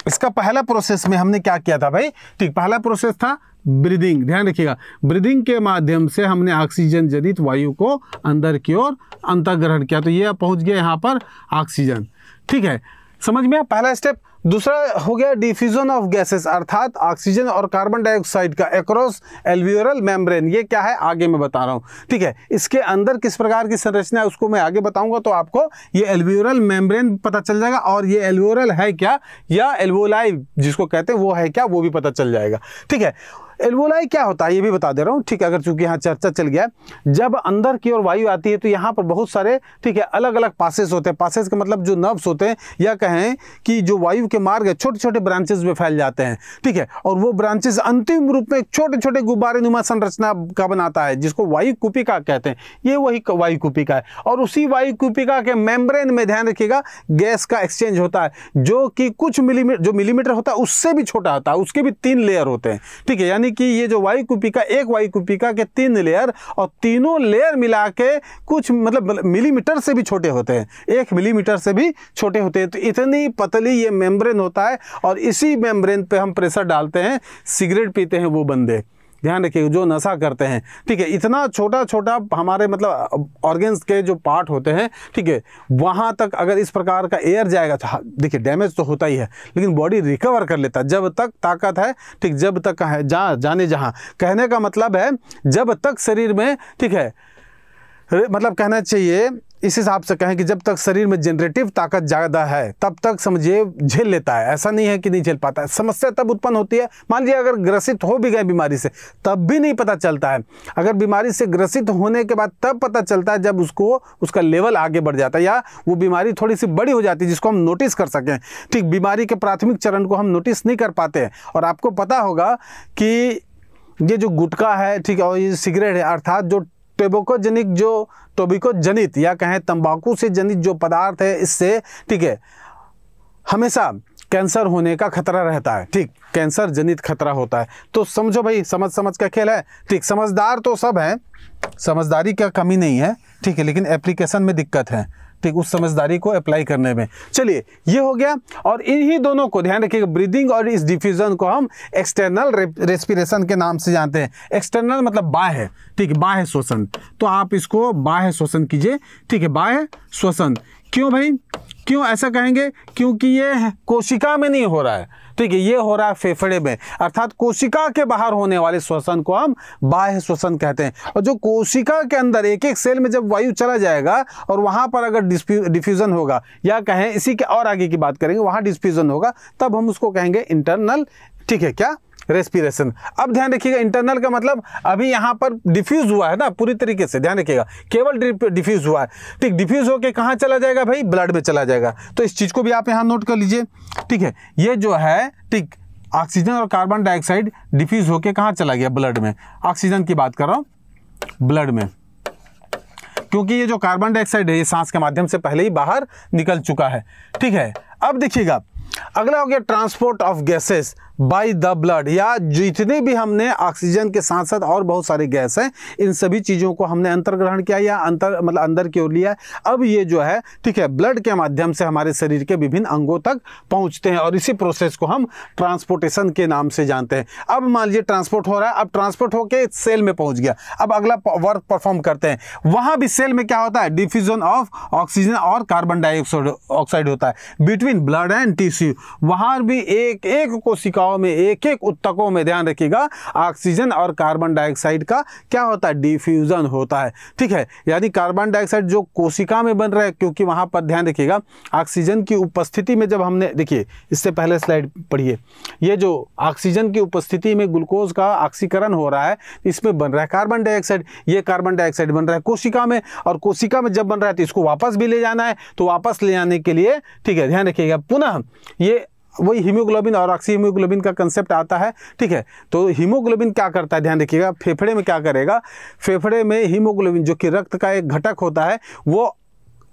इसका पहला प्रोसेस में हमने क्या किया था भाई ठीक पहला प्रोसेस था ब्रीदिंग ध्यान रखिएगा ब्रीदिंग के माध्यम से हमने ऑक्सीजन जनित वायु को अंदर की ओर अंतर्ग्रहण किया तो ये पहुंच गया यहाँ पर ऑक्सीजन ठीक है समझ में पहला स्टेप दूसरा हो गया डिफ्यूजन ऑफ गैसेस अर्थात ऑक्सीजन और कार्बन डाइऑक्साइड का एक्रॉस एल्वियोरल मेम्ब्रेन ये क्या है आगे मैं बता रहा हूँ ठीक है इसके अंदर किस प्रकार की संरचना है उसको मैं आगे बताऊंगा तो आपको ये एल्वियोरल मेम्ब्रेन पता चल जाएगा और ये एल्वियोरल है क्या या एल्वोलाइव जिसको कहते हैं वो है क्या वो भी पता चल जाएगा ठीक है एल्वोलाई क्या होता है ये भी बता दे रहा हूँ ठीक है अगर चूंकि यहाँ चर्चा चल गया जब अंदर की ओर वायु आती है तो यहाँ पर बहुत सारे ठीक है अलग अलग पासेस होते हैं पासेस का मतलब जो नर्व्स होते हैं या कहें कि जो वायु के मार्ग है छोटे छोटे ब्रांचेज में फैल जाते हैं ठीक है और वो ब्रांचेज अंतिम रूप में छोटे छोटे गुब्बारे नुमा संरचना का बनाता है जिसको वायु कहते हैं ये वही वायु कुपिका है और उसी वायु के मेम्ब्रेन में ध्यान रखिएगा गैस का एक्सचेंज होता है जो कि कुछ मिलीमीटर जो मिलीमीटर होता है उससे भी छोटा होता है उसके भी तीन लेयर होते हैं ठीक है यानी यानी कि ये जो वायु कुपिका एक वायु कुपिका के तीन लेयर और तीनों लेयर मिला के कुछ मतलब मिलीमीटर से भी छोटे होते हैं एक मिलीमीटर से भी छोटे होते हैं तो इतनी पतली ये मेम्ब्रेन होता है और इसी मेम्ब्रेन पे हम प्रेशर डालते हैं सिगरेट पीते हैं वो बंदे ध्यान रखिए जो नशा करते हैं ठीक है इतना छोटा छोटा हमारे मतलब ऑर्गेन्स के जो पार्ट होते हैं ठीक है वहाँ तक अगर इस प्रकार का एयर जाएगा तो देखिए डैमेज तो होता ही है लेकिन बॉडी रिकवर कर लेता जब तक ताकत है ठीक जब तक है जहाँ जाने जहाँ कहने का मतलब है जब तक शरीर में ठीक है मतलब कहना चाहिए इस हिसाब से कहें कि जब तक शरीर में जनरेटिव ताकत ज़्यादा है तब तक समझिए झेल लेता है ऐसा नहीं है कि नहीं झेल पाता है समस्या तब उत्पन्न होती है मान लीजिए अगर ग्रसित हो भी गए बीमारी से तब भी नहीं पता चलता है अगर बीमारी से ग्रसित होने के बाद तब पता चलता है जब उसको उसका लेवल आगे बढ़ जाता है या वो बीमारी थोड़ी सी बड़ी हो जाती है जिसको हम नोटिस कर सकें ठीक बीमारी के प्राथमिक चरण को हम नोटिस नहीं कर पाते हैं और आपको पता होगा कि ये जो गुटखा है ठीक है और ये सिगरेट है अर्थात जो टोबेकोजनिक जो टोबिकोजनित या कहें तंबाकू से जनित जो पदार्थ है इससे ठीक है हमेशा कैंसर होने का खतरा रहता है ठीक कैंसर जनित खतरा होता है तो समझो भाई समझ समझ का खेल है ठीक समझदार तो सब हैं समझदारी का कमी नहीं है ठीक है लेकिन एप्लीकेशन में दिक्कत है ठीक उस समझदारी को अप्लाई करने में चलिए ये हो गया और इन्हीं दोनों को ध्यान रखिएगा ब्रीदिंग और इस डिफ्यूज़न को हम एक्सटर्नल रेस्पिरेशन के नाम से जानते हैं एक्सटर्नल मतलब बाह्य ठीक है बाह्य शोषण तो आप इसको बाह्य शोषण कीजिए ठीक है बाह्य शोषण क्यों भाई क्यों ऐसा कहेंगे क्योंकि ये कोशिका में नहीं हो रहा है ठीक है ये हो रहा है फेफड़े में अर्थात कोशिका के बाहर होने वाले श्वसन को हम बाह्य श्वसन कहते हैं और जो कोशिका के अंदर एक एक सेल में जब वायु चला जाएगा और वहाँ पर अगर डिफ्यूज़न होगा या कहें इसी के और आगे की बात करेंगे वहाँ डिफ्यूज़न होगा तब हम उसको कहेंगे इंटरनल ठीक है क्या रेस्पिरेशन अब ध्यान रखिएगा इंटरनल का मतलब अभी यहाँ पर डिफ्यूज़ हुआ है ना पूरी तरीके से ध्यान रखिएगा केवल डिफ्यूज़ हुआ है ठीक डिफ्यूज़ होकर कहाँ चला जाएगा भाई ब्लड में चला जाएगा तो इस चीज़ को भी आप यहाँ नोट कर लीजिए ठीक है ये जो है ठीक ऑक्सीजन और कार्बन डाइऑक्साइड डिफ्यूज़ होकर कहाँ चला गया ब्लड में ऑक्सीजन की बात कर रहा हूँ ब्लड में क्योंकि ये जो कार्बन डाइऑक्साइड है ये सांस के माध्यम से पहले ही बाहर निकल चुका है ठीक है अब देखिएगा अगला हो गया transport of gases by the blood या जितने भी हमने ऑक्सीजन के साथ साथ और बहुत सारे गैस हैं इन सभी चीज़ों को हमने अंतर्ग्रहण किया या अंतर मतलब अंदर की ओर लिया अब ये जो है ठीक है ब्लड के माध्यम से हमारे शरीर के विभिन्न अंगों तक पहुंचते हैं और इसी प्रोसेस को हम ट्रांसपोर्टेशन के नाम से जानते हैं अब मान लीजिए ट्रांसपोर्ट हो रहा है अब ट्रांसपोर्ट होकर सेल में पहुँच गया अब अगला वर्क परफॉर्म करते हैं वहाँ भी सेल में क्या होता है डिफ्यूजन ऑफ ऑक्सीजन और कार्बन डाइऑक्साइड ऑक्साइड होता है बिटवीन ब्लड एंड टिश्यू वहाँ भी एक एक कोशिका प्रस्ताव में एक एक उत्तकों में ध्यान रखिएगा ऑक्सीजन और कार्बन डाइऑक्साइड का क्या होता है डिफ्यूज़न होता है ठीक है यानी कार्बन डाइऑक्साइड जो कोशिका में बन रहा है क्योंकि वहां पर ध्यान रखिएगा ऑक्सीजन की उपस्थिति में जब हमने देखिए इससे पहले स्लाइड पढ़िए ये जो ऑक्सीजन की उपस्थिति में ग्लूकोज का ऑक्सीकरण हो रहा है इसमें बन रहा है कार्बन डाइऑक्साइड ये कार्बन डाइऑक्साइड बन रहा है कोशिका में और कोशिका में जब बन रहा है तो इसको वापस भी ले जाना है तो वापस ले जाने के लिए ठीक है ध्यान रखिएगा पुनः ये वही हीमोग्लोबिन और ऑक्सी हीमोग्लोबिन का कंसेप्ट आता है ठीक है तो हीमोग्लोबिन क्या करता है ध्यान रखिएगा फेफड़े में क्या करेगा फेफड़े में हीमोग्लोबिन जो कि रक्त का एक घटक होता है वो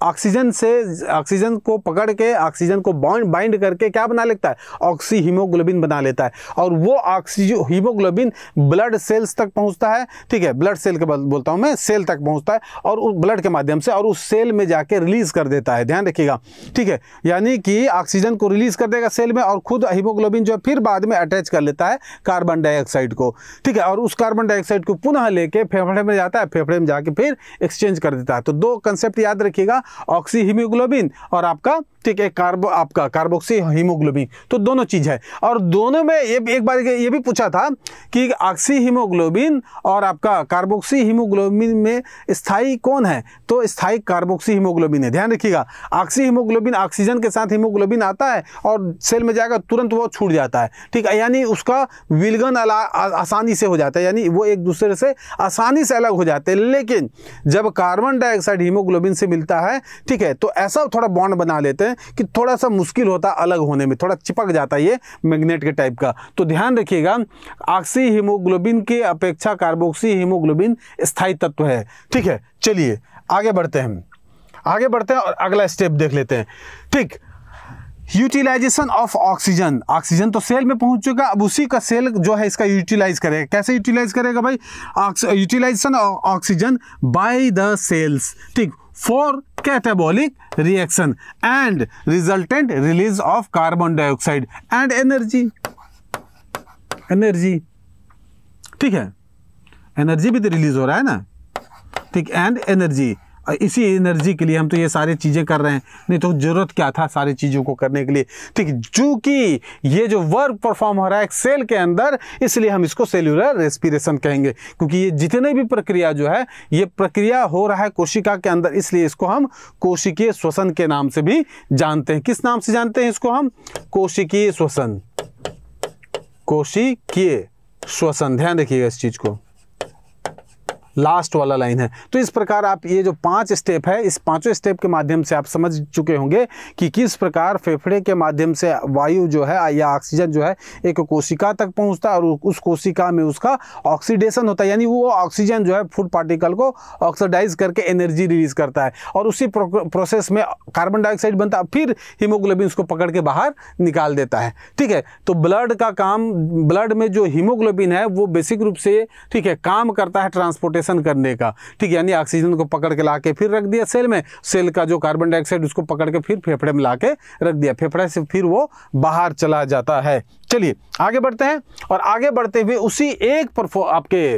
ऑक्सीजन से ऑक्सीजन को पकड़ के ऑक्सीजन को बाइंड बाइंड करके क्या बना लेता है ऑक्सी हीमोग्लोबिन बना लेता है और वो ऑक्सीजन हीमोग्लोबिन ब्लड सेल्स तक पहुंचता है ठीक है ब्लड सेल के बोलता हूँ मैं सेल तक पहुंचता है और उस ब्लड के माध्यम से और उस सेल में जाके रिलीज कर देता है ध्यान रखिएगा ठीक है यानी कि ऑक्सीजन को रिलीज कर देगा सेल में और खुद हीमोग्लोबिन जो है फिर बाद में अटैच कर लेता है कार्बन डाइऑक्साइड को ठीक है और उस कार्बन डाइऑक्साइड को पुनः लेके फेफड़े में जाता है फेफड़े में जाके फिर एक्सचेंज कर देता है तो दो कंसेप्ट याद रखिएगा ऑक्सी हीमोग्लोबिन और आपका ठीक है कार्बो आपका कार्बोक्सी हीमोग्लोबिन तो दोनों चीज़ है और दोनों में ये एक बार ये भी पूछा था कि ऑक्सी हीमोग्लोबिन और आपका कार्बोक्सी हीमोग्लोबिन में स्थाई कौन है तो स्थाई कार्बोक्सी हीमोग्लोबिन है ध्यान रखिएगा ऑक्सी हीमोग्लोबिन ऑक्सीजन के साथ हीमोग्लोबिन आता है और सेल में जाएगा तुरंत वो छूट जाता है ठीक है यानी उसका विलगन आसानी से हो जाता है यानी वो एक दूसरे से आसानी से अलग हो जाते हैं लेकिन जब कार्बन डाइऑक्साइड हीमोग्लोबिन से मिलता है ठीक है तो ऐसा थोड़ा बॉन्ड बना लेते हैं कि थोड़ा सा मुश्किल होता अलग होने में थोड़ा चिपक जाता है ये मैग्नेट के टाइप का तो ध्यान रखिएगा ऑक्सी हीमोग्लोबिन की अपेक्षा कार्बोक्सी हीमोग्लोबिन स्थायी तत्व है ठीक है चलिए आगे बढ़ते हैं आगे बढ़ते हैं और अगला स्टेप देख लेते हैं ठीक यूटिलाइजेशन ऑफ ऑक्सीजन ऑक्सीजन तो सेल में पहुंच चुका अब उसी का सेल जो है इसका यूटिलाइज करेगा कैसे यूटिलाइज करेगा भाई utilization oxygen by the cells ठीक for catabolic reaction and resultant release of carbon dioxide and energy energy ठीक है एनर्जी भी तो रिलीज हो रहा है ना ठीक एंड एनर्जी इसी एनर्जी के लिए हम तो ये सारी चीज़ें कर रहे हैं नहीं तो ज़रूरत क्या था सारी चीज़ों को करने के लिए ठीक चूँकि ये जो वर्क परफॉर्म हो रहा है सेल के अंदर इसलिए हम इसको सेल्यूलर रेस्पिरेशन कहेंगे क्योंकि ये जितने भी प्रक्रिया जो है ये प्रक्रिया हो रहा है कोशिका के अंदर इसलिए इसको हम कोशिकीय श्वसन के नाम से भी जानते हैं किस नाम से जानते हैं इसको हम कोशिकीय श्वसन कोशिकीय श्वसन ध्यान रखिएगा इस चीज़ को लास्ट वाला लाइन है तो इस प्रकार आप ये जो पांच स्टेप है इस पांचों स्टेप के माध्यम से आप समझ चुके होंगे कि किस प्रकार फेफड़े के माध्यम से वायु जो है या ऑक्सीजन जो है एक कोशिका तक पहुंचता है और उस कोशिका में उसका ऑक्सीडेशन होता है यानी वो ऑक्सीजन जो है फूड पार्टिकल को ऑक्सीडाइज करके एनर्जी रिलीज करता है और उसी प्रोसेस में कार्बन डाइऑक्साइड बनता है फिर हीमोग्लोबिन उसको पकड़ के बाहर निकाल देता है ठीक है तो ब्लड का काम ब्लड में जो हीमोग्लोबिन है वो बेसिक रूप से ठीक है काम करता है ट्रांसपोर्टेशन ऑक्सीडेशन करने का ठीक यानी ऑक्सीजन को पकड़ के ला के फिर रख दिया सेल में सेल का जो कार्बन डाइऑक्साइड उसको पकड़ के फिर फेफड़े में ला के रख दिया फेफड़े से फिर वो बाहर चला जाता है चलिए आगे बढ़ते हैं और आगे बढ़ते हुए उसी एक आपके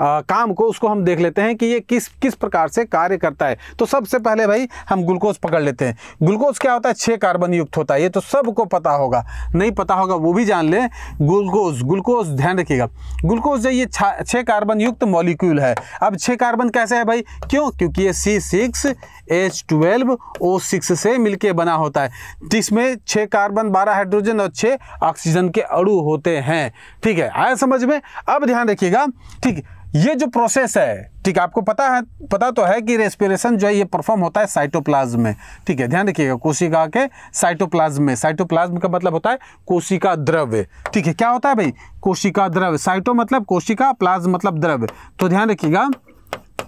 आ, काम को उसको हम देख लेते हैं कि ये किस किस प्रकार से कार्य करता है तो सबसे पहले भाई हम ग्लूकोज पकड़ लेते हैं ग्लूकोज क्या होता है छः कार्बन युक्त होता है ये तो सबको पता होगा नहीं पता होगा वो भी जान लें ग्लूकोज ग्लूकोज ध्यान रखिएगा ग्लूकोज जो ये छः कार्बन युक्त मॉलिक्यूल है अब छः कार्बन कैसे है भाई क्यों क्योंकि ये C six H twelve O six से मिलके बना होता है जिसमें छः कार्बन बारह हाइड्रोजन और छः ऑक्सीजन के अणु होते हैं ठीक है आया समझ में अब ध्यान रखिएगा ठीक है ये जो प्रोसेस है ठीक है आपको पता है पता तो है कि रेस्पिरेशन जो है ये परफॉर्म होता है साइटोप्लाज्म में ठीक है ध्यान रखिएगा कोशिका के साइटोप्लाज्म में साइटोप्लाज्म का मतलब होता है कोशिका द्रव्य ठीक है क्या होता है भाई कोशिका द्रव्य साइटो मतलब कोशिका प्लाज्म मतलब द्रव्य तो ध्यान रखिएगा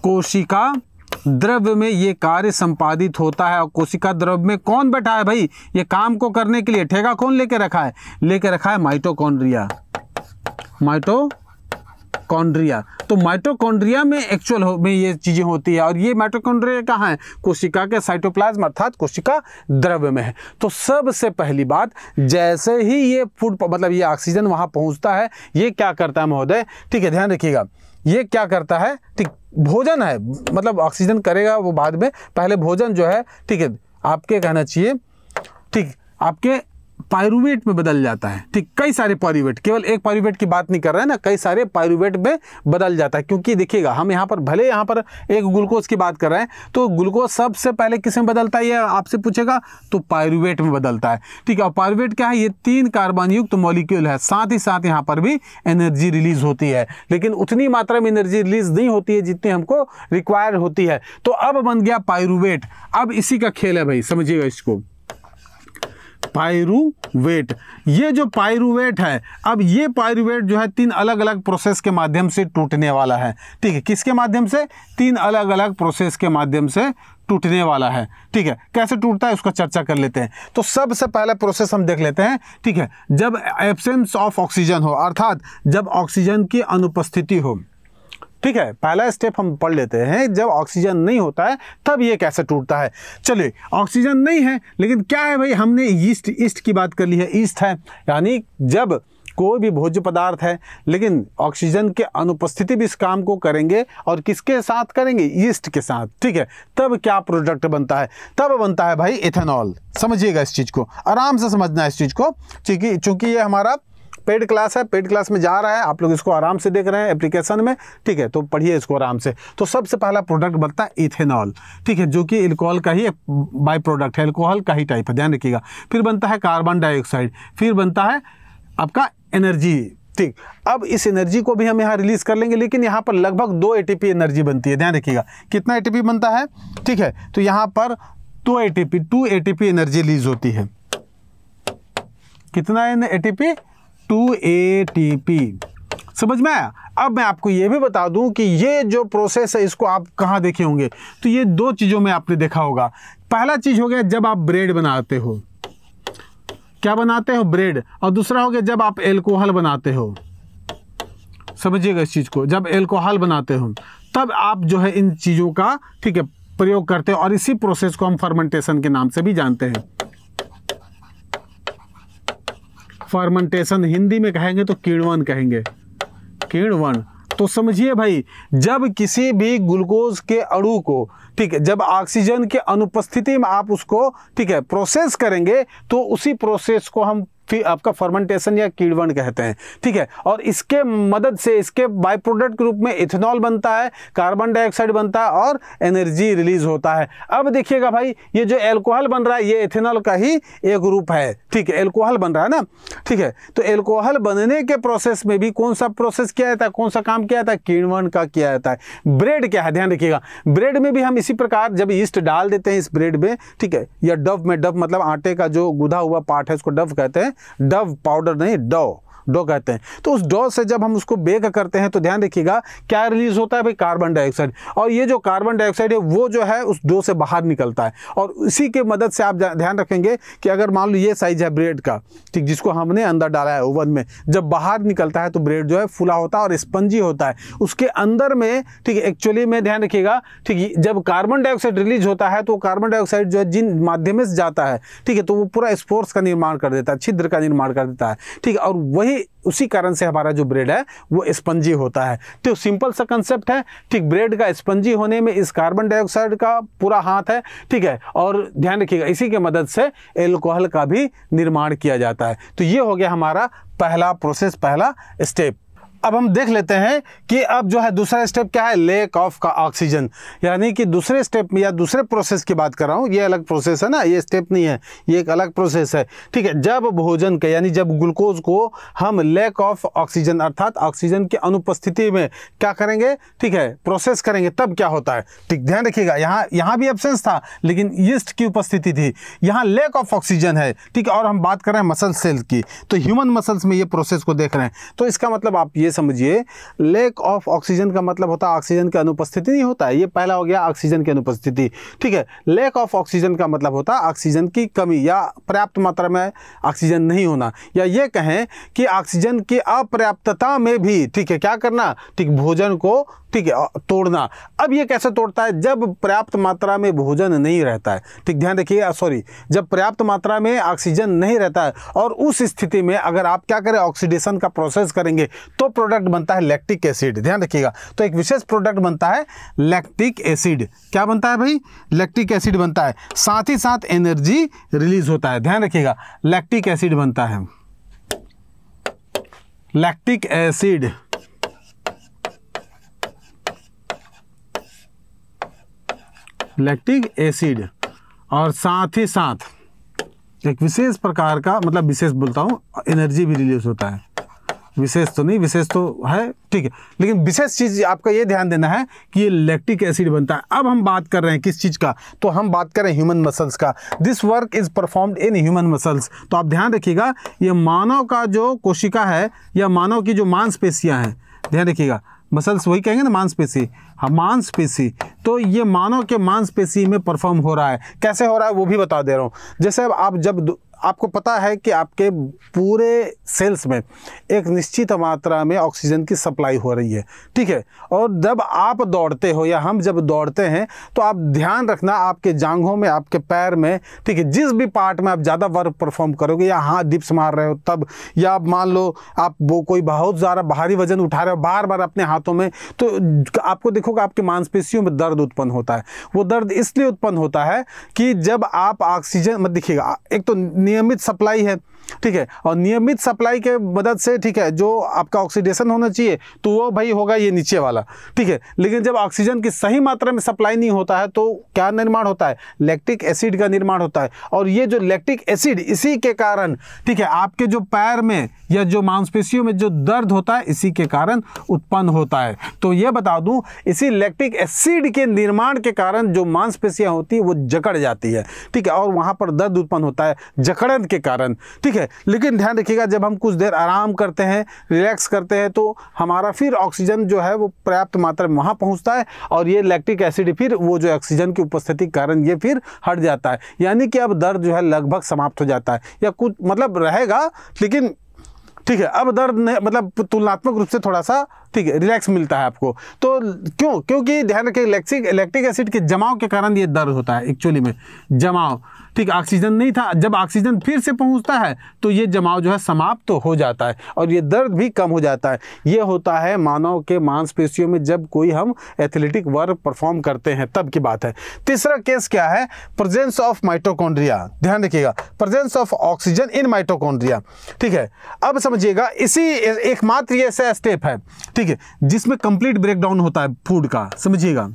कोशिका द्रव्य में ये कार्य संपादित होता है और कोशिका द्रव्य में कौन बैठा है भाई ये काम को करने के लिए ठेगा कौन लेके रखा है लेके रखा है माइटोकॉन्ड्रिया माइटो माइटोकॉन्ड्रिया तो माइटोकॉन्ड्रिया में एक्चुअल हो, में ये चीज़ें होती है और ये माइटोकॉन्ड्रिया कहाँ है कोशिका के साइटोप्लाज्म अर्थात कोशिका द्रव्य में है तो सबसे पहली बात जैसे ही ये फूड मतलब ये ऑक्सीजन वहाँ पहुँचता है ये क्या करता है महोदय ठीक है ध्यान रखिएगा ये क्या करता है ठीक भोजन है मतलब ऑक्सीजन करेगा वो बाद में पहले भोजन जो है ठीक है आपके कहना चाहिए ठीक आपके पायरुवेट में बदल जाता है ठीक कई सारे पायरुवेट केवल एक पायरुवेट की बात नहीं कर रहे हैं ना कई सारे पायरुवेट में बदल जाता है क्योंकि देखिएगा हम यहाँ पर भले यहाँ पर एक ग्लूकोज की बात कर रहे हैं तो ग्लूकोज सबसे पहले किस में बदलता है आपसे पूछेगा तो पायरुवेट में बदलता है ठीक है और पायरुवेट क्या है ये तीन कार्बन युक्त तो मॉलिक्यूल है साथ ही साथ यहाँ पर भी एनर्जी रिलीज होती है लेकिन उतनी मात्रा में एनर्जी रिलीज नहीं होती है जितनी हमको रिक्वायर होती है तो अब बन गया पायरुवेट अब इसी का खेल है भाई समझिएगा इसको पायरुवेट ये जो पायरुवेट है अब ये पायरुवेट जो है तीन अलग अलग प्रोसेस के माध्यम से टूटने वाला है ठीक है किसके माध्यम से तीन अलग अलग प्रोसेस के माध्यम से टूटने वाला है ठीक है कैसे टूटता है उसका चर्चा कर लेते हैं तो सबसे पहला प्रोसेस हम देख लेते हैं ठीक है जब एबसेंस ऑफ ऑक्सीजन हो अर्थात जब ऑक्सीजन की अनुपस्थिति हो ठीक है पहला स्टेप हम पढ़ लेते हैं जब ऑक्सीजन नहीं होता है तब ये कैसे टूटता है चलिए ऑक्सीजन नहीं है लेकिन क्या है भाई हमने ईस्ट ईस्ट की बात कर ली है ईस्ट है यानी जब कोई भी भोज्य पदार्थ है लेकिन ऑक्सीजन के अनुपस्थिति भी इस काम को करेंगे और किसके साथ करेंगे ईस्ट के साथ ठीक है तब क्या प्रोडक्ट बनता है तब बनता है भाई इथेनॉल समझिएगा इस चीज़ को आराम से समझना है इस चीज़ को क्योंकि चूँकि ये हमारा पेड क्लास है पेड क्लास में जा रहा है आप लोग इसको आराम से देख रहे हैं एप्लीकेशन में ठीक है तो पढ़िए इसको आराम से तो सबसे पहला प्रोडक्ट बनता है इथेनॉल ठीक है जो कि एल्कोहल का ही बाई प्रोडक्ट है एल्कोहल का ही टाइप है ध्यान रखिएगा फिर बनता है कार्बन डाइऑक्साइड फिर बनता है आपका एनर्जी ठीक अब इस एनर्जी को भी हम यहाँ रिलीज कर लेंगे लेकिन यहाँ पर लगभग दो ए एनर्जी बनती है ध्यान रखिएगा कितना ए बनता है ठीक है तो यहाँ पर दो ए टू एनर्जी रिलीज होती है कितना ATP two A T P समझ में आया अब मैं आपको ये भी बता दूं कि ये जो प्रोसेस है इसको आप कहाँ देखे होंगे तो ये दो चीज़ों में आपने देखा होगा पहला चीज़ हो गया जब आप ब्रेड बनाते हो क्या बनाते हो ब्रेड और दूसरा हो गया जब आप एल्कोहल बनाते हो समझिएगा इस चीज़ को जब एल्कोहल बनाते हो तब आप जो है इन चीज़ों का ठीक है प्रयोग करते हैं और इसी प्रोसेस को हम फर्मेंटेशन के नाम से भी जानते हैं फर्मेंटेशन हिंदी में कहेंगे तो किणवन कहेंगे किणवन तो समझिए भाई जब किसी भी ग्लूकोज के अणु को ठीक है जब ऑक्सीजन के अनुपस्थिति में आप उसको ठीक है प्रोसेस करेंगे तो उसी प्रोसेस को हम फिर आपका फर्मेंटेशन या कीड़वन कहते हैं ठीक है और इसके मदद से इसके बाय प्रोडक्ट के रूप में इथेनॉल बनता है कार्बन डाइऑक्साइड बनता है और एनर्जी रिलीज होता है अब देखिएगा भाई ये जो एल्कोहल बन रहा है ये इथेनॉल का ही एक रूप है ठीक है एल्कोहल बन रहा है ना ठीक है तो एल्कोहल बनने के प्रोसेस में भी कौन सा प्रोसेस किया जाता है कौन सा काम किया जाता है कीड़वन का किया जाता है ब्रेड क्या है ध्यान रखिएगा ब्रेड में भी हम इसी प्रकार जब ईस्ट डाल देते हैं इस ब्रेड में ठीक है या डव में डव मतलब आटे का जो गुदा हुआ पार्ट है उसको डव कहते हैं डव पाउडर नहीं डव डो कहते हैं तो उस डो से जब हम उसको बेक करते हैं तो ध्यान रखिएगा क्या रिलीज होता है भाई कार्बन डाइऑक्साइड और ये जो कार्बन डाइऑक्साइड है वो जो है उस डो से बाहर निकलता है और इसी के मदद से आप ध्यान रखेंगे कि अगर मान लो ये साइज है ब्रेड का ठीक जिसको हमने अंदर डाला है ओवन में जब बाहर निकलता है तो ब्रेड जो है फुला होता है और स्पंजी होता है उसके अंदर में ठीक एक्चुअली में ध्यान रखिएगा ठीक जब कार्बन डाइऑक्साइड रिलीज होता है तो कार्बन डाइऑक्साइड जो है जिन माध्यम से जाता है ठीक है तो वो पूरा स्पोर्ट्स का निर्माण कर देता है छिद्र का निर्माण कर देता है ठीक है और वही उसी उसी कारण से हमारा जो ब्रेड है वो स्पंजी होता है तो सिंपल सा कंसेप्ट है ठीक ब्रेड का स्पंजी होने में इस कार्बन डाइऑक्साइड का पूरा हाथ है ठीक है और ध्यान रखिएगा इसी के मदद से एल्कोहल का भी निर्माण किया जाता है तो ये हो गया हमारा पहला प्रोसेस पहला स्टेप अब हम देख लेते हैं कि अब जो है दूसरा स्टेप क्या है लेक ऑफ का ऑक्सीजन यानी कि दूसरे स्टेप में या दूसरे प्रोसेस की बात कर रहा हूँ ये अलग प्रोसेस है ना ये स्टेप नहीं है ये एक अलग प्रोसेस है ठीक है जब भोजन का यानी जब ग्लूकोज को हम लेक ऑफ ऑक्सीजन अर्थात ऑक्सीजन की अनुपस्थिति में क्या करेंगे ठीक है प्रोसेस करेंगे तब क्या होता है ठीक ध्यान रखिएगा यहाँ यहाँ भी एबसेंस था लेकिन यीस्ट की उपस्थिति थी यहाँ लेक ऑफ ऑक्सीजन है ठीक है और हम बात कर रहे हैं मसल सेल्स की तो ह्यूमन मसल्स में ये प्रोसेस को देख रहे हैं तो इसका मतलब आप ये समझिए लेक ऑफ ऑक्सीजन का मतलब होता है ऑक्सीजन की अनुपस्थिति नहीं होता है ये पहला हो गया ऑक्सीजन की अनुपस्थिति ठीक है लेक ऑफ ऑक्सीजन का मतलब होता है ऑक्सीजन की कमी या पर्याप्त मात्रा में ऑक्सीजन नहीं होना या ये कहें कि ऑक्सीजन की अपर्याप्तता में भी ठीक है क्या करना ठीक भोजन को ठीक है तोड़ना अब ये कैसे तोड़ता है जब पर्याप्त मात्रा में भोजन नहीं रहता है ठीक ध्यान देखिए सॉरी जब पर्याप्त मात्रा में ऑक्सीजन नहीं रहता है और उस स्थिति में अगर आप क्या करें ऑक्सीडेशन का प्रोसेस करेंगे तो प्रोडक्ट बनता है लैक्टिक एसिड ध्यान रखिएगा तो एक विशेष प्रोडक्ट बनता है लैक्टिक एसिड क्या बनता है भाई लैक्टिक एसिड बनता है साथ ही साथ एनर्जी रिलीज होता है ध्यान रखिएगा लैक्टिक एसिड बनता है लैक्टिक एसिड लैक्टिक एसिड और साथ ही साथ एक विशेष प्रकार का मतलब विशेष बोलता हूँ एनर्जी भी रिलीज होता है विशेष तो नहीं विशेष तो है ठीक है लेकिन विशेष चीज़ आपका ये ध्यान देना है कि ये लैक्टिक एसिड बनता है अब हम बात कर रहे हैं किस चीज़ का तो हम बात कर रहे हैं ह्यूमन मसल्स का this work is performed in human muscles तो आप ध्यान रखिएगा ये मानव का जो कोशिका है या मानव की जो मांसपेशियाँ हैं ध्यान रखिएगा मसल्स वही कहेंगे ना मांसपेशी हाँ मांसपेशी तो ये मानो कि मांसपेशी में परफॉर्म हो रहा है कैसे हो रहा है वो भी बता दे रहा हूँ जैसे अब आप जब आपको पता है कि आपके पूरे सेल्स में एक निश्चित मात्रा में ऑक्सीजन की सप्लाई हो रही है ठीक है और जब आप दौड़ते हो या हम जब दौड़ते हैं तो आप ध्यान रखना आपके जांघों में आपके पैर में ठीक है जिस भी पार्ट में आप ज़्यादा वर्क परफॉर्म करोगे या हाँ डिप्स मार रहे हो तब या आप मान लो आप वो कोई बहुत ज़्यादा भारी वजन उठा रहे हो बार बार अपने हाथों में तो आपको देखोगे आपके मांसपेशियों में दर्द उत्पन्न होता है वो दर्द इसलिए उत्पन्न होता है कि जब आप ऑक्सीजन मत देखिएगा एक तो नियमित सप्लाई है ठीक है और नियमित सप्लाई के मदद से ठीक है जो आपका ऑक्सीडेशन होना चाहिए तो वो भाई होगा ये नीचे वाला ठीक है लेकिन जब ऑक्सीजन की सही मात्रा में सप्लाई नहीं होता है तो क्या निर्माण होता है लैक्टिक एसिड का निर्माण होता है और ये जो लैक्टिक एसिड इसी के कारण ठीक है आपके जो पैर में या जो मांसपेशियों में जो दर्द होता है इसी के कारण उत्पन्न होता है तो ये बता दूं इसी लैक्टिक एसिड के निर्माण के कारण जो मांसपेशियां होती है वो जकड़ जाती है ठीक है और वहाँ पर दर्द उत्पन्न होता है जकड़न के कारण ठीक है है लेकिन ध्यान रखिएगा जब हम कुछ देर आराम करते हैं रिलैक्स करते हैं तो हमारा फिर ऑक्सीजन जो है वो पर्याप्त मात्रा में वहाँ पहुँचता है और ये लैक्टिक एसिड फिर वो जो ऑक्सीजन की उपस्थिति के कारण ये फिर हट जाता है यानी कि अब दर्द जो है लगभग समाप्त हो जाता है या कुछ मतलब रहेगा लेकिन ठीक है अब दर्द मतलब तुलनात्मक रूप से थोड़ा सा ठीक है रिलैक्स मिलता है आपको तो क्यों क्योंकि ध्यान रखें इलेक्ट्रिक इलेक्ट्रिक एसिड के जमाव के कारण ये दर्द होता है एक्चुअली में जमाव ठीक ऑक्सीजन नहीं था जब ऑक्सीजन फिर से पहुंचता है तो ये जमाव जो है समाप्त तो हो जाता है और ये दर्द भी कम हो जाता है ये होता है मानव के मांसपेशियों में जब कोई हम एथलेटिक वर्क परफॉर्म करते हैं तब की बात है तीसरा केस क्या है प्रेजेंस ऑफ माइटोकॉन्ड्रिया ध्यान रखिएगा presence of oxygen in mitochondria ठीक है अब समझिएगा इसी एकमात्र ये ऐसा स्टेप है ठीक ठीक है जिसमें कंप्लीट ब्रेकडाउन होता है फूड का समझिएगा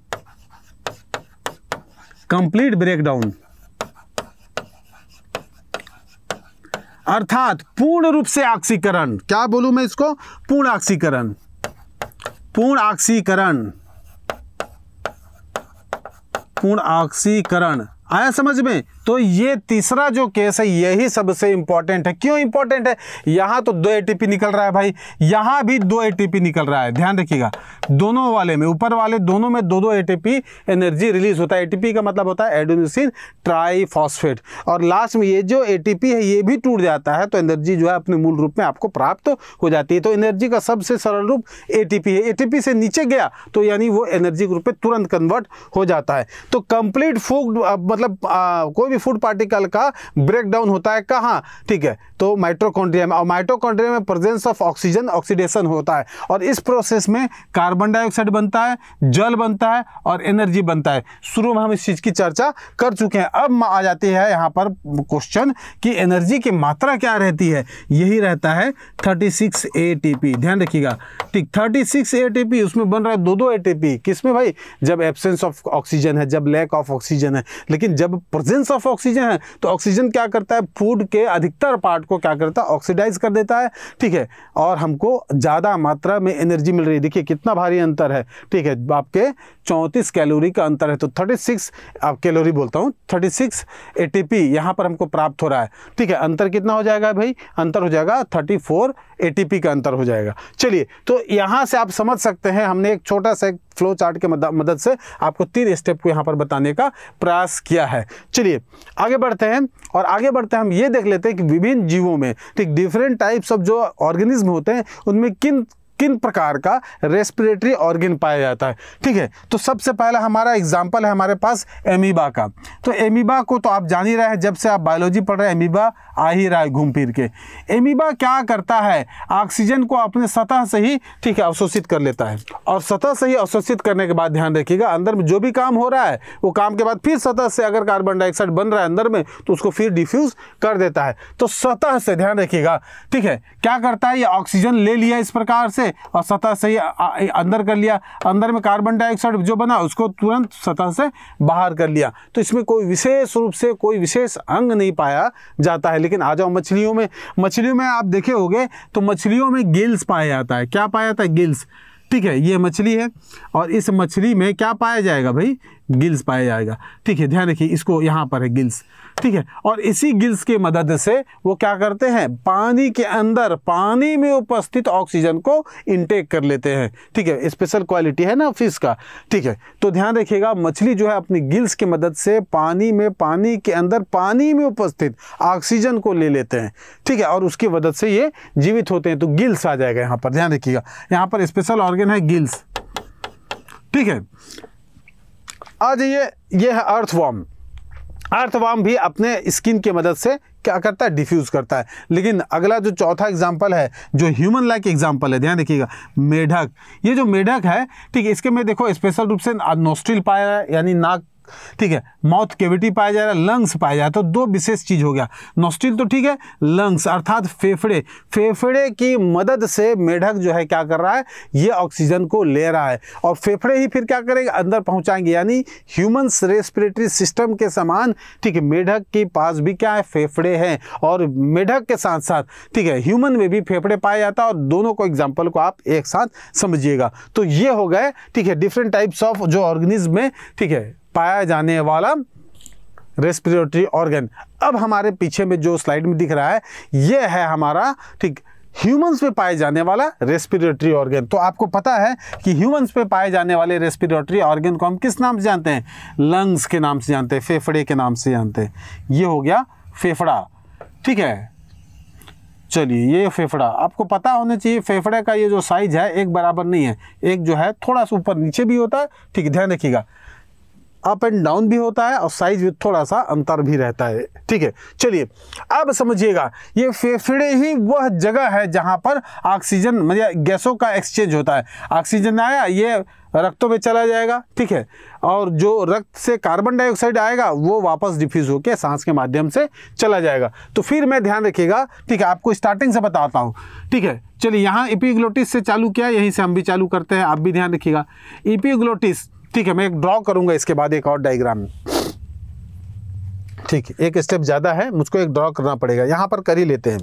कंप्लीट ब्रेकडाउन अर्थात पूर्ण रूप से ऑक्सीकरण क्या बोलू मैं इसको पूर्ण ऑक्सीकरण पूर्ण ऑक्सीकरण पूर्ण ऑक्सीकरण आया समझ में तो ये तीसरा जो केस है यही सबसे इंपॉर्टेंट है क्यों इंपॉर्टेंट है यहां तो दो एटीपी निकल रहा है भाई यहां भी दो एटीपी निकल रहा है ध्यान रखिएगा दोनों वाले में ऊपर वाले दोनों में दो दो एटीपी एनर्जी रिलीज होता है एटीपी का मतलब होता है एडोनिसिन ट्राईफॉस्फेट और लास्ट में ये जो ए है ये भी टूट जाता है तो एनर्जी जो है अपने मूल रूप में आपको प्राप्त हो जाती है तो एनर्जी का सबसे सरल रूप ए है एटीपी से नीचे गया तो यानी वो एनर्जी के रूप में तुरंत कन्वर्ट हो जाता है तो कंप्लीट फूक मतलब कोई भी फूड पार्टिकल का ब्रेकडाउन होता है कहाँ ठीक है तो माइट्रोकॉन्ड्रिया में और माइट्रोकॉन्ड्रिया में प्रेजेंस ऑफ ऑक्सीजन ऑक्सीडेशन होता है और इस प्रोसेस में कार्बन डाइऑक्साइड बनता है जल बनता है और एनर्जी बनता है शुरू में हम इस चीज़ की चर्चा कर चुके हैं अब आ जाती है यहाँ पर क्वेश्चन कि एनर्जी की मात्रा क्या रहती है यही रहता है 36 एटीपी ध्यान रखिएगा ठीक 36 एटीपी उसमें बन रहा है दो दो एटीपी किसमें भाई जब एब्सेंस ऑफ ऑक्सीजन है जब लैक ऑफ ऑक्सीजन है लेकिन जब प्रेजेंस ऑफ ऑफ ऑक्सीजन है तो ऑक्सीजन क्या करता है फूड के अधिकतर पार्ट को क्या करता है ऑक्सीडाइज कर देता है ठीक है और हमको ज़्यादा मात्रा में एनर्जी मिल रही है देखिए कितना भारी अंतर है ठीक है आपके चौंतीस कैलोरी का अंतर है तो थर्टी सिक्स कैलोरी बोलता हूँ thirty six A T P यहाँ पर हमको प्राप्त हो रहा है ठीक है अंतर कितना हो जाएगा भाई अंतर हो जाएगा thirty four A T P का अंतर हो जाएगा चलिए तो यहाँ से आप समझ सकते हैं हमने एक छोटा सा एक फ्लो चार्ट के मदद से आपको तीन स्टेप को यहाँ पर बताने का प्रयास किया है चलिए आगे बढ़ते हैं और आगे बढ़ते हैं हम ये देख लेते हैं कि विभिन्न जीवों में ठीक डिफरेंट टाइप्स ऑफ जो ऑर्गेनिज्म होते हैं उनमें किन किन प्रकार का रेस्पिरेटरी ऑर्गेन पाया जाता है ठीक है तो सबसे पहला हमारा एग्जाम्पल है हमारे पास एमीबा का तो एमीबा को तो आप जान ही रहे हैं जब से आप बायोलॉजी पढ़ रहे हैं एमीबा आ ही रहा है घूम फिर के एमीबा क्या करता है ऑक्सीजन को अपने सतह से ही ठीक है अवशोषित कर लेता है और सतह से ही अवशोषित करने के बाद ध्यान रखिएगा अंदर में जो भी काम हो रहा है वो काम के बाद फिर सतह से अगर कार्बन डाइऑक्साइड बन रहा है अंदर में तो उसको फिर डिफ्यूज़ कर देता है तो सतह से ध्यान रखिएगा ठीक है क्या करता है ये ऑक्सीजन ले लिया इस प्रकार से और सतह से ही अंदर कर लिया अंदर में कार्बन डाइऑक्साइड जो बना उसको तुरंत सतह से बाहर कर लिया तो इसमें कोई विशेष रूप से कोई विशेष अंग नहीं पाया जाता है लेकिन आ जाओ मछलियों में मछलियों में आप देखे हो तो मछलियों में गिल्स पाया जाता है क्या पाया जाता है गिल्स ठीक है ये मछली है और इस मछली में क्या पाया जाएगा भाई गिल्स पाया जाएगा ठीक है ध्यान रखिए इसको यहाँ पर है गिल्स ठीक है और इसी गिल्स की मदद से वो क्या करते हैं पानी के अंदर पानी में उपस्थित ऑक्सीजन को इंटेक कर लेते हैं ठीक है स्पेशल क्वालिटी है ना फिश का ठीक है तो ध्यान रखिएगा मछली जो है अपनी गिल्स की मदद से पानी में पानी के अंदर पानी में उपस्थित ऑक्सीजन को ले लेते हैं ठीक है और उसकी मदद से ये जीवित होते हैं तो गिल्स आ जाएगा यहाँ पर ध्यान रखिएगा यहाँ पर स्पेशल ऑर्गेन है गिल्स ठीक है आ जाइए ये है अर्थवॉर्म अर्थवाम भी अपने स्किन की मदद से क्या करता है डिफ्यूज़ करता है लेकिन अगला जो चौथा एग्जाम्पल है जो ह्यूमन लाइक एग्जाम्पल है ध्यान देखिएगा मेढक ये जो मेढक है ठीक है इसके में देखो स्पेशल रूप से नोस्ट्रिल पाया यानी नाक ठीक है माउथ कैविटी पाया जा रहा है लंग्स पाया जा रहा है तो दो विशेष चीज़ हो गया नोस्टिल तो ठीक है लंग्स अर्थात फेफड़े फेफड़े की मदद से मेढक जो है क्या कर रहा है ये ऑक्सीजन को ले रहा है और फेफड़े ही फिर क्या करेंगे अंदर पहुंचाएंगे यानी ह्यूमन रेस्पिरेटरी सिस्टम के समान ठीक है मेढक के पास भी क्या है फेफड़े हैं और मेढक के साथ साथ ठीक है ह्यूमन में भी फेफड़े पाया जाता है और दोनों को एग्जाम्पल को आप एक साथ समझिएगा तो ये हो गए ठीक है डिफरेंट टाइप्स ऑफ जो ऑर्गेनिज्म में ठीक है पाया जाने वाला रेस्पिरेटरी ऑर्गन अब हमारे पीछे में जो स्लाइड में दिख रहा है ये है हमारा ठीक ह्यूमंस पे पाए जाने वाला रेस्पिरेटरी ऑर्गन तो आपको पता है कि ह्यूमंस पे पाए जाने वाले रेस्पिरेटरी ऑर्गन को हम किस नाम से जानते हैं लंग्स के नाम से जानते हैं फेफड़े के नाम से जानते हैं ये हो गया फेफड़ा ठीक है चलिए ये फेफड़ा आपको पता होना चाहिए फेफड़े का ये जो साइज है एक बराबर नहीं है एक जो है थोड़ा सा ऊपर नीचे भी होता है ठीक ध्यान रखिएगा अप एंड डाउन भी होता है और साइज भी थोड़ा सा अंतर भी रहता है ठीक है चलिए अब समझिएगा ये फेफड़े ही वह जगह है जहाँ पर ऑक्सीजन मतलब गैसों का एक्सचेंज होता है ऑक्सीजन आया ये रक्तों में चला जाएगा ठीक है और जो रक्त से कार्बन डाइऑक्साइड आएगा वो वापस डिफ्यूज होकर सांस के माध्यम से चला जाएगा तो फिर मैं ध्यान रखिएगा ठीक है आपको स्टार्टिंग से बताता हूँ ठीक है चलिए यहाँ इपीग्लोटिस से चालू किया यहीं से हम भी चालू करते हैं आप भी ध्यान रखिएगा इपीग्लोटिस ठीक है मैं एक ड्रॉ करूंगा इसके बाद एक और डायग्राम ठीक ठीक एक स्टेप ज़्यादा है मुझको एक ड्रॉ करना पड़ेगा यहाँ पर कर ही लेते हैं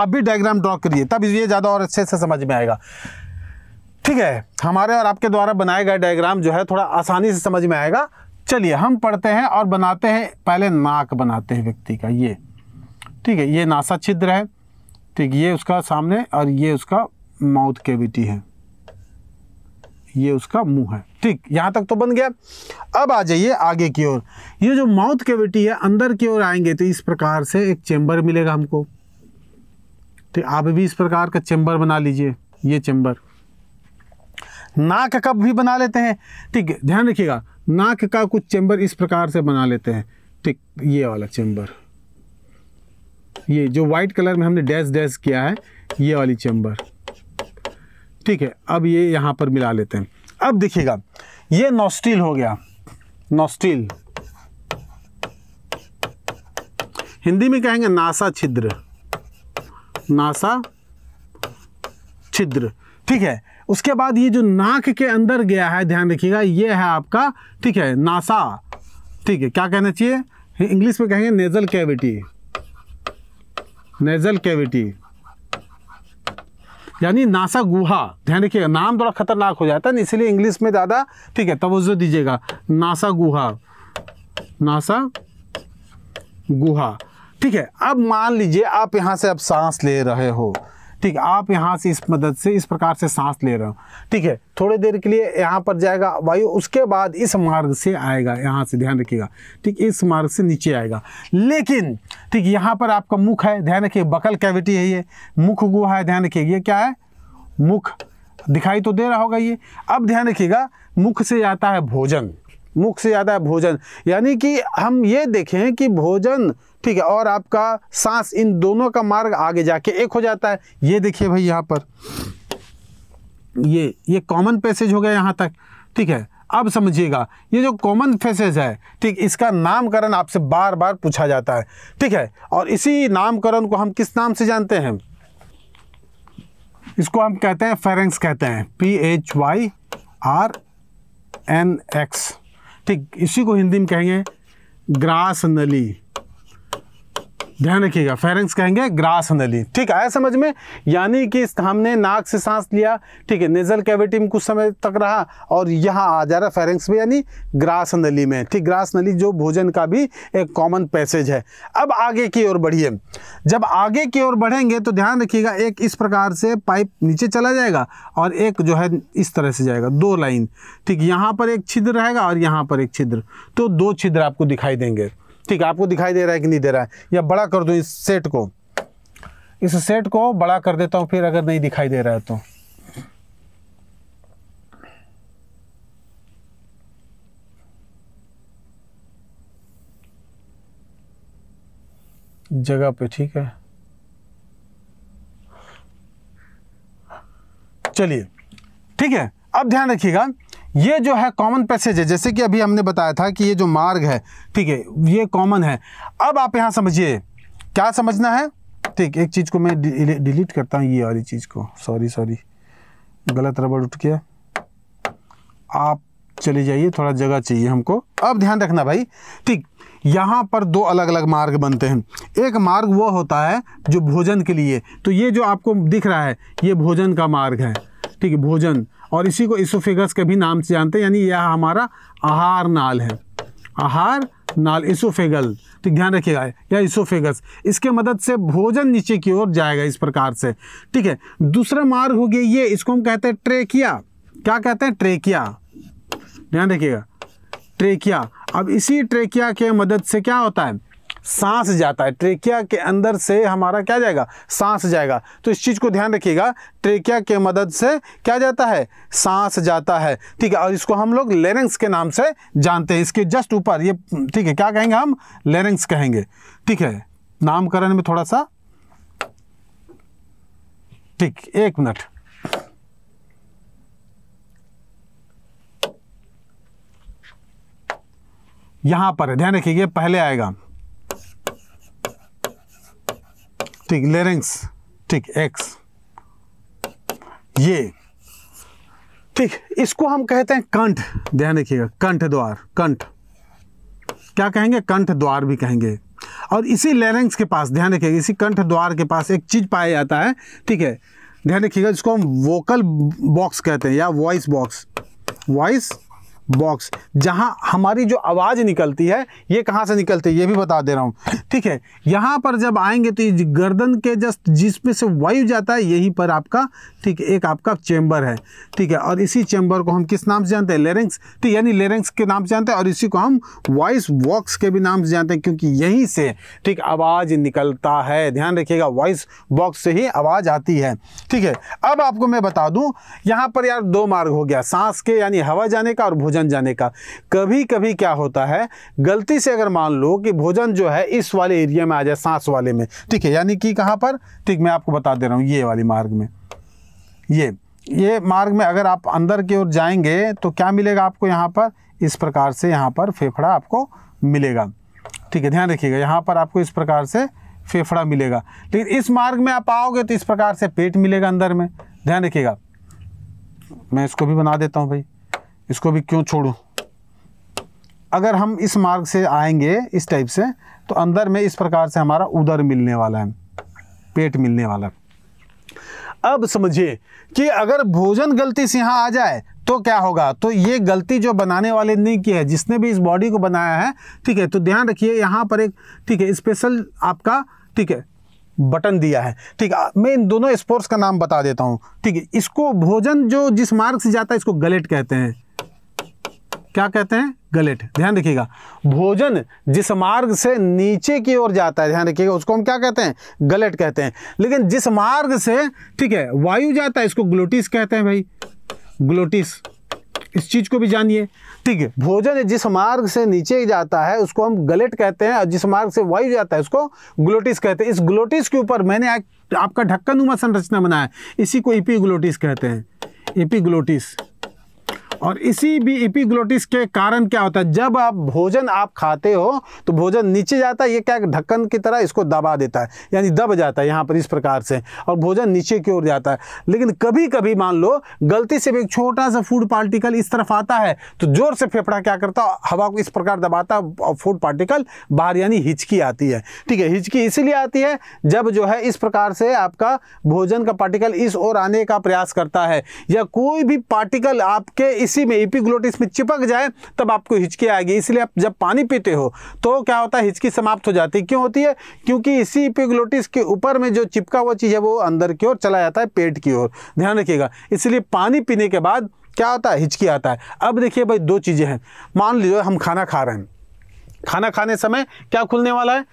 आप भी डायग्राम ड्रॉ करिए तब ये ज़्यादा और अच्छे से समझ में आएगा ठीक है हमारे और आपके द्वारा बनाए गए डायग्राम जो है थोड़ा आसानी से समझ में आएगा चलिए हम पढ़ते हैं और बनाते हैं पहले नाक बनाते हैं व्यक्ति का ये ठीक है ये नासा छिद्र है ठीक ये उसका सामने और ये उसका माउथ केविटी है ये उसका मुंह है ठीक यहाँ तक तो बन गया अब आ जाइए आगे की ओर ये जो माउथ कैविटी है अंदर की ओर आएंगे तो इस प्रकार से एक चेंबर मिलेगा हमको तो आप भी इस प्रकार का चेंबर बना लीजिए ये चेंबर नाक का भी बना लेते हैं ठीक ध्यान रखिएगा नाक का कुछ चेंबर इस प्रकार से बना लेते हैं ठीक ये वाला चेंबर ये जो व्हाइट कलर में हमने डैश डैश किया है ये वाली चेंबर ठीक है अब ये यहाँ पर मिला लेते हैं अब देखिएगा ये नॉस्टिल हो गया नॉस्टिल हिंदी में कहेंगे नासा छिद्र नासा छिद्र ठीक है उसके बाद ये जो नाक के अंदर गया है ध्यान रखिएगा ये है आपका ठीक है नासा ठीक है क्या कहना चाहिए इंग्लिश में कहेंगे नेजल कैविटी नेजल कैविटी यानी नासा गुहा ध्यान रखिएगा नाम थोड़ा खतरनाक हो जाता है इसलिए इंग्लिश में ज़्यादा ठीक है तवज्जो दीजिएगा नासा गुहा नासा गुहा ठीक है अब मान लीजिए आप यहां से अब सांस ले रहे हो ठीक है आप यहाँ से इस मदद से इस प्रकार से सांस ले रहे हो ठीक है थोड़ी देर के लिए यहाँ पर जाएगा वायु उसके बाद इस मार्ग से आएगा यहाँ से ध्यान रखिएगा ठीक इस मार्ग से नीचे आएगा लेकिन ठीक यहाँ पर आपका मुख है ध्यान रखिए बकल कैविटी है ये मुख गुहा है ध्यान रखिए ये क्या है मुख दिखाई तो दे रहा होगा ये अब ध्यान रखिएगा मुख से आता है भोजन मुख से ज़्यादा भोजन यानी कि हम ये देखें कि भोजन ठीक है और आपका सांस इन दोनों का मार्ग आगे जाके एक हो जाता है ये देखिए भाई यहाँ पर ये ये कॉमन पैसेज हो गया यहाँ तक ठीक है अब समझिएगा ये जो कॉमन फेसेज है ठीक इसका नामकरण आपसे बार बार पूछा जाता है ठीक है और इसी नामकरण को हम किस नाम से जानते हैं इसको हम कहते हैं फेरेंक्स कहते हैं P H Y R N X ठीक इसी को हिंदी में कहेंगे ग्रास नली ध्यान रखिएगा फेरेंस कहेंगे ग्रास नली ठीक आया समझ में यानी कि हमने नाक से सांस लिया ठीक है नेजल कैविटी में कुछ समय तक रहा और यहाँ आ जा रहा फेरेंस में यानी ग्रास नली में ठीक ग्रास नली जो भोजन का भी एक कॉमन पैसेज है अब आगे की ओर बढ़िए जब आगे की ओर बढ़ेंगे तो ध्यान रखिएगा एक इस प्रकार से पाइप नीचे चला जाएगा और एक जो है इस तरह से जाएगा दो लाइन ठीक यहाँ पर एक छिद्र रहेगा और यहाँ पर एक छिद्र तो दो छिद्र आपको दिखाई देंगे ठीक है आपको दिखाई दे रहा है कि नहीं दे रहा है या बड़ा कर दूं इस सेट को इस सेट को बड़ा कर देता हूं फिर अगर नहीं दिखाई दे रहा है तो जगह पे ठीक है चलिए ठीक है अब ध्यान रखिएगा ये जो है कॉमन पैसेज है जैसे कि अभी हमने बताया था कि ये जो मार्ग है ठीक है ये कॉमन है अब आप यहाँ समझिए क्या समझना है ठीक एक चीज़ को मैं डिलीट करता हूँ ये वाली चीज़ को सॉरी सॉरी गलत रबड़ उठ गया आप चले जाइए थोड़ा जगह चाहिए हमको अब ध्यान रखना भाई ठीक यहाँ पर दो अलग अलग मार्ग बनते हैं एक मार्ग वो होता है जो भोजन के लिए तो ये जो आपको दिख रहा है ये भोजन का मार्ग है ठीक है भोजन और इसी को इसोफेगस के भी नाम से जानते हैं यानी यह हमारा आहार नाल है आहार नाल इसोफेगल तो ध्यान रखिएगा या इसोफेगस इसके मदद से भोजन नीचे की ओर जाएगा इस प्रकार से ठीक है दूसरा मार्ग हो गया ये इसको हम कहते हैं ट्रेकिया क्या कहते हैं ट्रेकिया ध्यान रखिएगा ट्रेकिया अब इसी ट्रेकिया के मदद से क्या होता है सांस जाता है ट्रेकिया के अंदर से हमारा क्या जाएगा सांस जाएगा तो इस चीज़ को ध्यान रखिएगा ट्रेकिया के मदद से क्या जाता है सांस जाता है ठीक है और इसको हम लोग लेरेंस के नाम से जानते हैं इसके जस्ट ऊपर ये ठीक है क्या कहेंगे हम लेरेंस कहेंगे ठीक है नामकरण में थोड़ा सा ठीक एक मिनट यहां पर ध्यान रखिए पहले आएगा ठीक लेरेंस ठीक एक्स ये ठीक इसको हम कहते हैं कंठ ध्यान रखिएगा कंठ द्वार कंठ क्या कहेंगे कंठ द्वार भी कहेंगे और इसी लेरेंस के पास ध्यान रखिएगा इसी कंठ द्वार के पास एक चीज पाया जाता है ठीक है ध्यान रखिएगा जिसको हम वोकल बॉक्स कहते हैं या वॉइस बॉक्स वॉइस बॉक्स जहां हमारी जो आवाज़ निकलती है ये कहां से निकलती है ये भी बता दे रहा हूं ठीक है यहां पर जब आएंगे तो ये गर्दन के जस्ट जिसमें से वायु जाता है यहीं पर आपका ठीक है एक आपका चेंबर है ठीक है और इसी चैम्बर को हम किस नाम से जानते हैं लेरेंक्स ठीक यानी लेरेंक्स के नाम से जानते हैं और इसी को हम वॉइस बॉक्स के भी नाम से जानते हैं क्योंकि यहीं से ठीक आवाज़ निकलता है ध्यान रखिएगा वॉइस बॉक्स से ही आवाज़ आती है ठीक है अब आपको मैं बता दू यहां पर यार दो मार्ग हो गया सांस के यानी हवा जाने का और भोजन भोजन जाने का कभी कभी क्या होता है गलती से अगर मान लो कि भोजन जो है इस वाले एरिया में आ जाए सांस वाले में ठीक है यानी कि कहाँ पर ठीक मैं आपको बता दे रहा हूँ ये वाली मार्ग में ये ये मार्ग में अगर आप अंदर की ओर जाएंगे तो क्या मिलेगा आपको यहाँ पर इस प्रकार से यहाँ पर फेफड़ा आपको मिलेगा ठीक है ध्यान रखिएगा यहाँ पर आपको इस प्रकार से फेफड़ा मिलेगा लेकिन इस मार्ग में आप आओगे तो इस प्रकार से पेट मिलेगा अंदर में ध्यान रखिएगा मैं इसको भी बना देता हूँ भाई इसको भी क्यों छोड़ूँ अगर हम इस मार्ग से आएंगे इस टाइप से तो अंदर में इस प्रकार से हमारा उदर मिलने वाला है पेट मिलने वाला अब समझिए कि अगर भोजन गलती से यहाँ आ जाए तो क्या होगा तो ये गलती जो बनाने वाले ने की है जिसने भी इस बॉडी को बनाया है ठीक है तो ध्यान रखिए यहाँ पर एक ठीक है स्पेशल आपका ठीक है बटन दिया है ठीक है मैं इन दोनों स्पोर्ट्स का नाम बता देता हूँ ठीक है इसको भोजन जो जिस मार्ग से जाता है इसको गलेट कहते हैं क्या कहते हैं गलेट ध्यान रखिएगा भोजन जिस मार्ग से नीचे की ओर जाता है ध्यान रखिएगा उसको हम क्या कहते हैं गलेट कहते हैं लेकिन जिस मार्ग से ठीक है वायु जाता है इसको ग्लोटिस कहते हैं भाई ग्लोटिस इस चीज़ को भी जानिए ठीक है भोजन जिस मार्ग से नीचे जाता है उसको हम गलेट कहते हैं और जिस मार्ग से वायु जाता है उसको ग्लोटिस कहते हैं इस ग्लोटिस के ऊपर मैंने आपका ढक्कन नुमा संरचना बनाया इसी को ग्लोटिस कहते हैं ग्लोटिस और इसी भी इपिग्लोटिस के कारण क्या होता है जब आप भोजन आप खाते हो तो भोजन नीचे जाता है ये क्या ढक्कन की तरह इसको दबा देता है यानी दब जाता है यहाँ पर इस प्रकार से और भोजन नीचे की ओर जाता है लेकिन कभी कभी मान लो गलती से भी एक छोटा सा फूड पार्टिकल इस तरफ आता है तो ज़ोर से फेफड़ा क्या करता हवा को इस प्रकार दबाता और फूड पार्टिकल बाहर यानी हिचकी आती है ठीक है हिचकी इसीलिए आती है जब जो है इस प्रकार से आपका भोजन का पार्टिकल इस ओर आने का प्रयास करता है या कोई भी पार्टिकल आपके इस इसी में इपिग्लोटिस e में चिपक जाए तब आपको हिचकी आएगी इसलिए आप जब पानी पीते हो तो क्या होता है हिचकी समाप्त हो जाती है क्यों होती है क्योंकि इसी इपिग्लोटिस e के ऊपर में जो चिपका हुआ चीज़ है वो अंदर की ओर चला जाता है पेट की ओर ध्यान रखिएगा इसलिए पानी पीने के बाद क्या होता है हिचकी आता है अब देखिए भाई दो चीज़ें हैं मान लीजिए हम खाना खा रहे हैं खाना खाने समय क्या खुलने वाला है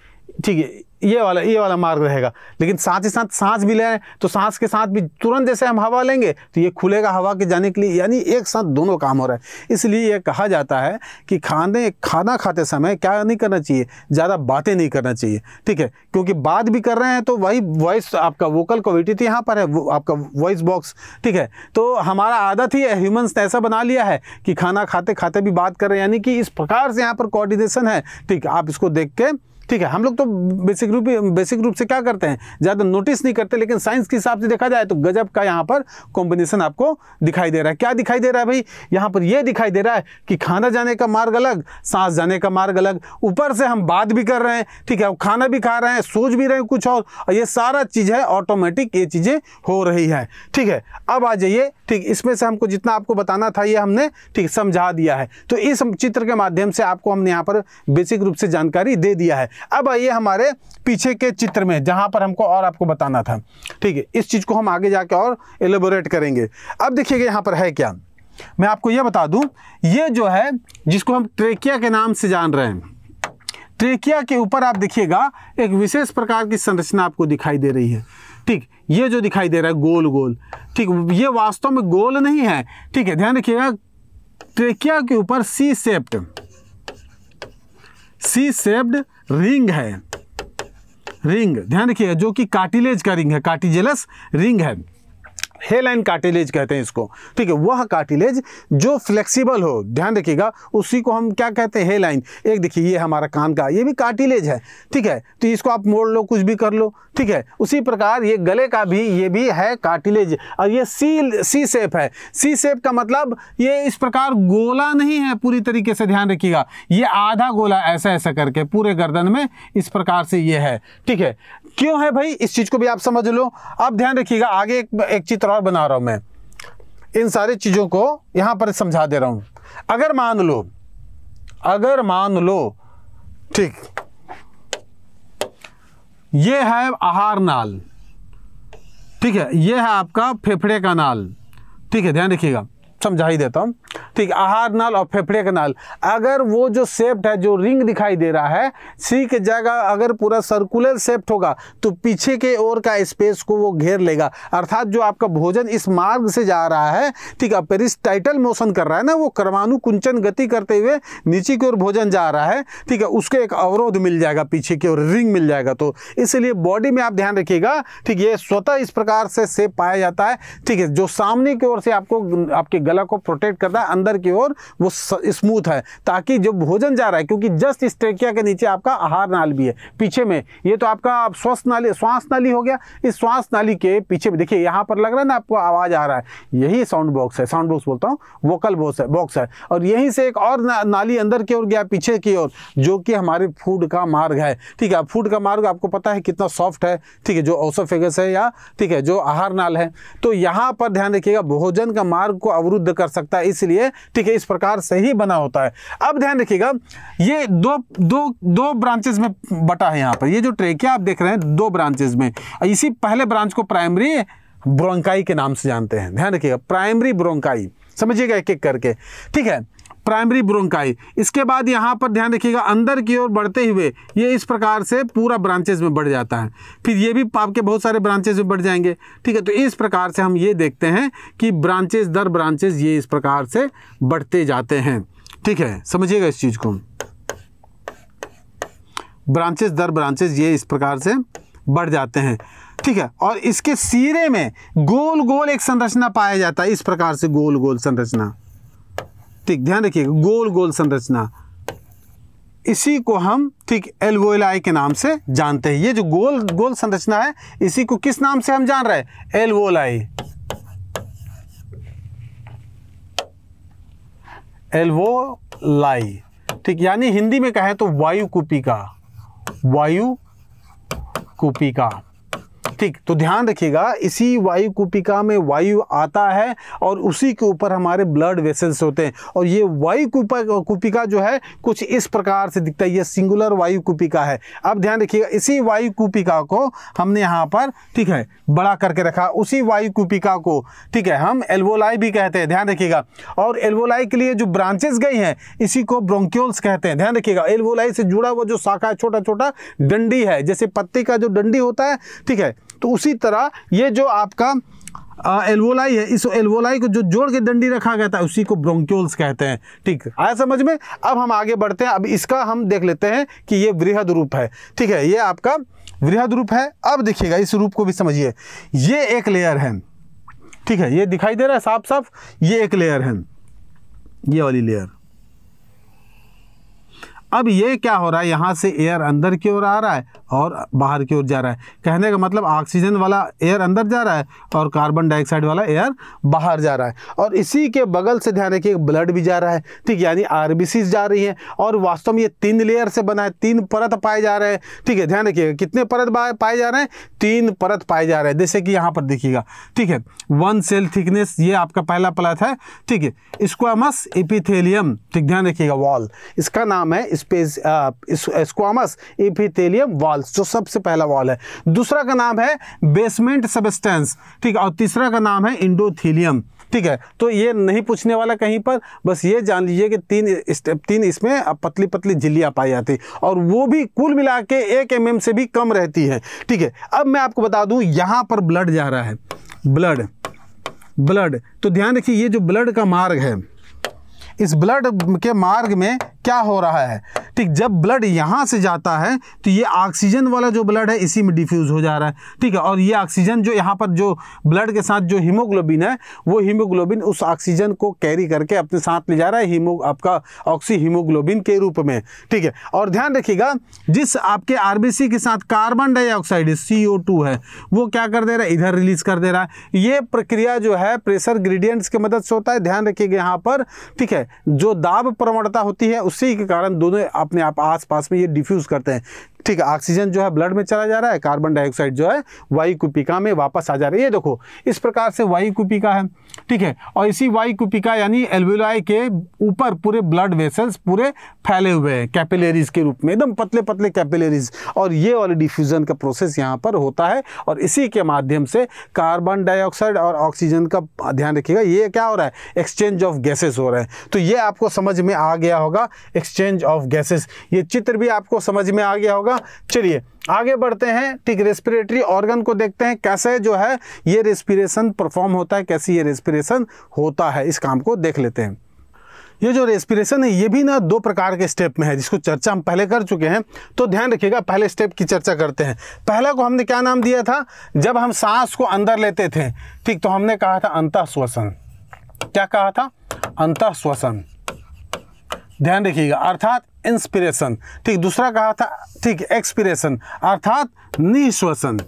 ठीक है ये वाला ये वाला मार्ग रहेगा लेकिन साथ ही साथ सांस भी ले रहे हैं तो सांस के साथ भी तुरंत जैसे हम हवा लेंगे तो ये खुलेगा हवा के जाने के लिए यानी एक साथ दोनों काम हो रहा है इसलिए ये कहा जाता है कि खाने खाना खाते समय क्या नहीं करना चाहिए ज़्यादा बातें नहीं करना चाहिए ठीक है क्योंकि बात भी कर रहे हैं तो वही वॉइस आपका वोकल तो क्वालिटी यहाँ पर है वो आपका वॉइस बॉक्स ठीक है तो हमारा आदत ही है ह्यूमन्स ने ऐसा बना लिया है कि खाना खाते खाते भी बात कर रहे हैं यानी कि इस प्रकार से यहाँ पर कोऑर्डिनेशन है ठीक आप इसको देख के ठीक है हम लोग तो बेसिक रूप बेसिक रूप से क्या करते हैं ज़्यादा नोटिस नहीं करते लेकिन साइंस के हिसाब से देखा जाए तो गजब का यहाँ पर कॉम्बिनेशन आपको दिखाई दे रहा है क्या दिखाई दे रहा है भाई यहाँ पर यह दिखाई दे रहा है कि खाना जाने का मार्ग अलग सांस जाने का मार्ग अलग ऊपर से हम बात भी कर रहे हैं ठीक है खाना भी खा रहे हैं सोच भी रहे हैं कुछ और, ये सारा चीज़ है ऑटोमेटिक ये चीज़ें हो रही है ठीक है अब आ जाइए ठीक इसमें से हमको जितना आपको बताना था ये हमने ठीक समझा दिया है तो इस चित्र के माध्यम से आपको हमने यहाँ पर बेसिक रूप से जानकारी दे दिया है अब आइए हमारे पीछे के चित्र में जहां पर हमको और आपको बताना था ठीक है इस चीज़ को हम आगे जाके और एलोबोरेट करेंगे अब देखिएगा यहाँ पर है क्या मैं आपको यह बता दूं ये जो है जिसको हम ट्रेकिया के नाम से जान रहे हैं ट्रेकिया के ऊपर आप देखिएगा एक विशेष प्रकार की संरचना आपको दिखाई दे रही है ठीक ये जो दिखाई दे रहा है गोल गोल ठीक ये वास्तव में गोल नहीं है ठीक है ध्यान रखिएगा ट्रेकिया के ऊपर सी सेप्ड सी सेप्ड रिंग है रिंग ध्यान रखिएगा जो कि कार्टिलेज का रिंग है कार्टिजेलस रिंग है हेलाइन कार्टिलेज कहते हैं इसको ठीक है वह कार्टिलेज जो फ्लेक्सिबल हो ध्यान रखिएगा उसी को हम क्या कहते हैं हेलाइन एक देखिए ये हमारा कान का ये भी कार्टिलेज है ठीक है तो इसको आप मोड़ लो कुछ भी कर लो ठीक है उसी प्रकार ये गले का भी ये भी है कार्टिलेज और ये सी सी सेप है सी सेप का मतलब ये इस प्रकार गोला नहीं है पूरी तरीके से ध्यान रखिएगा ये आधा गोला ऐसा ऐसा करके पूरे गर्दन में इस प्रकार से ये है ठीक है क्यों है भाई इस चीज़ को भी आप समझ लो अब ध्यान रखिएगा आगे एक, एक चित्र और बना रहा हूं मैं इन सारी चीज़ों को यहां पर समझा दे रहा हूं अगर मान लो अगर मान लो ठीक ये है आहार नाल ठीक है ये है आपका फेफड़े का नाल ठीक है ध्यान रखिएगा समझा ही देता हूँ ठीक आहार नाल और फेफड़े का नाल अगर वो जो सेप्ट है जो रिंग दिखाई दे रहा है सी के जगह अगर पूरा सर्कुलर सेप्ट होगा तो पीछे के ओर का स्पेस को वो घेर लेगा अर्थात जो आपका भोजन इस मार्ग से जा रहा है ठीक है टाइटल मोशन कर रहा है ना वो क्रमानुकुंचन गति करते हुए नीचे की ओर भोजन जा रहा है ठीक है उसके एक अवरोध मिल जाएगा पीछे की ओर रिंग मिल जाएगा तो इसलिए बॉडी में आप ध्यान रखिएगा ठीक ये स्वतः इस प्रकार से सेप पाया जाता है ठीक है जो सामने की ओर से आपको आपके गला को प्रोटेक्ट करता है अंदर की ओर वो स्मूथ है ताकि जो भोजन जा रहा है क्योंकि जस्ट इस ट्रेकिया के नीचे आपका आहार नाल भी है पीछे में ये तो आपका स्वस्थ नाली श्वास नाली हो गया इस श्वास नाली के पीछे में देखिए यहाँ पर लग रहा है ना आपको आवाज़ आ रहा है यही साउंड बॉक्स है साउंड बॉक्स बोलता हूँ वोकल बॉक्स है बॉक्स है और यहीं से एक और नाली अंदर की ओर गया पीछे की ओर जो कि हमारे फूड का मार्ग है ठीक है फूड का मार्ग आपको पता है कितना सॉफ्ट है ठीक है जो औसफेगस है या ठीक है जो आहार नाल है तो यहाँ पर ध्यान रखिएगा भोजन का मार्ग को अवरुद्ध विरुद्ध कर सकता है इसलिए ठीक है इस प्रकार से ही बना होता है अब ध्यान रखिएगा ये दो दो दो ब्रांचेज में बटा है यहाँ पर ये जो ट्रेकिया आप देख रहे हैं दो ब्रांचेज में इसी पहले ब्रांच को प्राइमरी ब्रोंकाई के नाम से जानते हैं ध्यान रखिएगा प्राइमरी ब्रोंकाई समझिएगा एक एक करके ठीक है प्राइमरी ब्रोंकाई इसके बाद यहाँ पर ध्यान रखिएगा अंदर की ओर बढ़ते हुए ये इस प्रकार से पूरा ब्रांचेज में बढ़ जाता है फिर ये भी आपके बहुत सारे ब्रांचेज में बढ़ जाएंगे ठीक है तो इस प्रकार से हम ये देखते हैं कि ब्रांचेज दर ब्रांचेज ये इस प्रकार से बढ़ते जाते हैं ठीक है समझिएगा इस चीज़ को ब्रांचेज दर ब्रांचेज ये इस प्रकार से बढ़ जाते हैं ठीक है और इसके सिरे में गोल गोल एक संरचना पाया जाता है इस प्रकार से गोल गोल संरचना ठीक ध्यान रखिएगा गोल गोल संरचना इसी को हम ठीक एलवोलाई के नाम से जानते हैं ये जो गोल गोल संरचना है इसी को किस नाम से हम जान रहे हैं एलवोलाई एल्वोलाई ठीक यानी हिंदी में कहें तो वायु कुपिका वायु कुपिका ठीक तो ध्यान रखिएगा इसी वायु कूपिका में वायु आता है और उसी के ऊपर हमारे ब्लड वेसल्स होते हैं और ये वायु कूपिका जो है कुछ इस प्रकार से दिखता है ये सिंगुलर वायु कूपिका है अब ध्यान रखिएगा इसी वायु कूपिका को हमने यहाँ पर ठीक है बड़ा करके रखा उसी वायु कूपिका को ठीक है हम एल्वोलाई भी कहते हैं ध्यान रखिएगा और एल्वोलाई के लिए जो ब्रांचेस गई हैं इसी को ब्रोंक्योल्स कहते हैं ध्यान रखिएगा एल्वोलाई से जुड़ा हुआ जो शाखा है छोटा छोटा डंडी है जैसे पत्ते का जो डंडी होता है ठीक है तो उसी तरह ये जो आपका एल्वोलाई है इस एल्वोलाई को जो जोड़ के डंडी रखा गया था उसी को ब्रोंक्योल्स कहते हैं ठीक आया समझ में अब हम आगे बढ़ते हैं अब इसका हम देख लेते हैं कि ये वृहद रूप है ठीक है ये आपका वृहद रूप है अब देखिएगा इस रूप को भी समझिए ये एक लेयर है ठीक है ये दिखाई दे रहा है साफ साफ ये एक लेयर है ये वाली लेयर अब ये क्या हो रहा है यहाँ से एयर अंदर की ओर आ रहा है और बाहर की ओर जा रहा है कहने का मतलब ऑक्सीजन वाला एयर अंदर जा रहा है और कार्बन डाइऑक्साइड वाला एयर बाहर जा रहा है और इसी के बगल से ध्यान रखिए ब्लड भी जा रहा है ठीक यानी आर जा रही है और वास्तव में ये तीन लेयर से बना है तीन परत पाए जा रहे हैं ठीक है ध्यान रखिएगा कितने परत पाए जा रहे हैं तीन परत पाए जा रहे हैं जैसे कि यहाँ पर देखिएगा ठीक है वन सेल थिकनेस ये आपका पहला पलत है ठीक है स्क्वामस इपिथेलियम ठीक ध्यान रखिएगा वॉल इसका नाम है space squamous epithelium wall walls जो सबसे पहला वॉल है दूसरा का नाम है बेसमेंट सबस्टेंस ठीक है और तीसरा का नाम है इंडोथीलियम ठीक है तो ये नहीं पूछने वाला कहीं पर बस ये जान लीजिए कि तीन स्टेप तीन इसमें पतली पतली झिल्लियाँ पाई जाती और वो भी कुल मिला के एक एम mm से भी कम रहती है ठीक है अब मैं आपको बता दूँ यहाँ पर ब्लड जा रहा है ब्लड ब्लड तो ध्यान रखिए ये जो ब्लड का मार्ग है इस ब्लड के मार्ग में क्या हो रहा है ठीक जब ब्लड यहाँ से जाता है तो ये ऑक्सीजन वाला जो ब्लड है इसी में डिफ्यूज़ हो जा रहा है ठीक है और ये ऑक्सीजन जो यहाँ पर जो ब्लड के साथ जो हीमोग्लोबिन है वो हीमोग्लोबिन उस ऑक्सीजन को कैरी करके अपने साथ ले जा रहा है हीमो आपका ऑक्सी हीमोग्लोबिन के रूप में ठीक है और ध्यान रखिएगा जिस आपके आर के साथ कार्बन डाइऑक्साइड सी है वो क्या कर दे रहा है इधर रिलीज कर दे रहा है ये प्रक्रिया जो है प्रेशर ग्रेडियंट्स की मदद से होता है ध्यान रखिएगा यहाँ पर ठीक है जो दाब प्रवणता होती है उस उसी के कारण दोनों अपने आप आसपास में ये डिफ्यूज़ करते हैं ठीक है ऑक्सीजन जो है ब्लड में चला जा रहा है कार्बन डाइऑक्साइड जो है वायु कुपिका में वापस आ जा रही है ये देखो इस प्रकार से वायु कुपिका है ठीक है और इसी वायु कुपिका यानी एल्विलाई के ऊपर पूरे ब्लड वेसल्स पूरे फैले हुए हैं कैपिलरीज के रूप में एकदम पतले पतले कैपिलरीज और ये वाले डिफ्यूज़न का प्रोसेस यहाँ पर होता है और इसी के माध्यम से कार्बन डाइऑक्साइड और ऑक्सीजन का ध्यान रखिएगा ये क्या हो रहा है एक्सचेंज ऑफ गैसेस हो रहे हैं तो ये आपको समझ में आ गया होगा एक्सचेंज ऑफ गैसेस ये चित्र भी आपको समझ में आ गया होगा ना चलिए आगे बढ़ते हैं ठीक रेस्पिरेटरी ऑर्गन को देखते हैं कैसे जो है ये रेस्पिरेशन परफॉर्म होता है कैसे ये रेस्पिरेशन होता है इस काम को देख लेते हैं ये जो रेस्पिरेशन है ये भी ना दो प्रकार के स्टेप में है जिसको चर्चा हम पहले कर चुके हैं तो ध्यान रखिएगा पहले स्टेप की चर्चा करते हैं पहला को हमने क्या नाम दिया था जब हम सांस को अंदर लेते थे ठीक तो हमने कहा था अंत श्वसन क्या कहा था अंत श्वसन ध्यान रखिएगा अर्थात इंस्पिरेशन ठीक दूसरा कहा था ठीक एक्सपिरेशन अर्थात निःश्वसन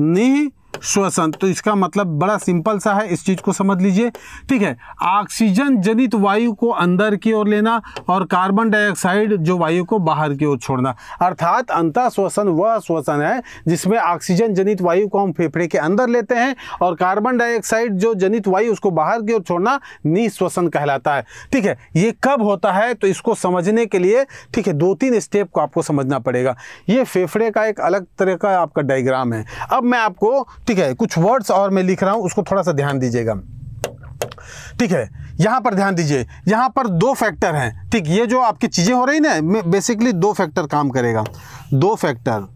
निः श्वसन तो इसका मतलब बड़ा सिंपल सा है इस चीज़ को समझ लीजिए ठीक है ऑक्सीजन जनित वायु को अंदर की ओर लेना और कार्बन डाइऑक्साइड जो वायु को बाहर की ओर छोड़ना अर्थात अंत श्वसन वह श्वसन है जिसमें ऑक्सीजन जनित वायु को हम फेफड़े के अंदर लेते हैं और कार्बन डाइऑक्साइड जो जनित वायु उसको बाहर की ओर छोड़ना निश्वसन कहलाता है ठीक है ये कब होता है तो इसको समझने के लिए ठीक है दो तीन स्टेप को आपको समझना पड़ेगा ये फेफड़े का एक अलग तरह का आपका डायग्राम है अब मैं आपको ठीक है कुछ वर्ड्स और मैं लिख रहा हूं उसको थोड़ा सा ध्यान दीजिएगा ठीक है यहां पर ध्यान दीजिए यहां पर दो फैक्टर हैं ठीक ये जो आपकी चीज़ें हो रही ना बेसिकली दो फैक्टर काम करेगा दो फैक्टर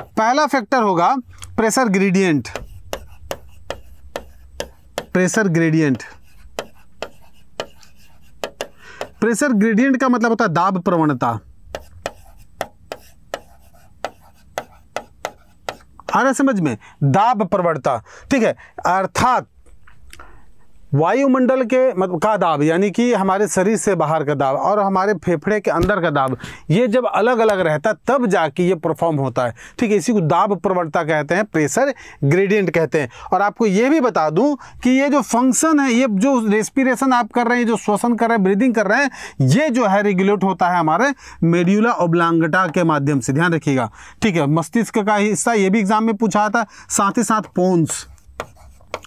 पहला फैक्टर होगा pressure gradient pressure gradient pressure gradient का मतलब होता है दाब प्रवणता आना समझ में दाब प्रवणता ठीक है अर्थात वायुमंडल के मतलब का दाब यानी कि हमारे शरीर से बाहर का दाब और हमारे फेफड़े के अंदर का दाब ये जब अलग अलग रहता है तब जाके ये परफॉर्म होता है ठीक है इसी को दाब प्रवणता कहते हैं प्रेशर ग्रेडियंट कहते हैं और आपको ये भी बता दूं कि ये जो फंक्शन है ये जो रेस्पिरेशन आप कर रहे हैं जो श्वसन कर रहे हैं ब्रीदिंग कर रहे हैं ये जो है रेगुलेट होता है हमारे मेड्यूला ओब्लांगटा के माध्यम से ध्यान रखिएगा ठीक है मस्तिष्क का हिस्सा ये भी एग्जाम में पूछा था साथ ही साथ पोन्स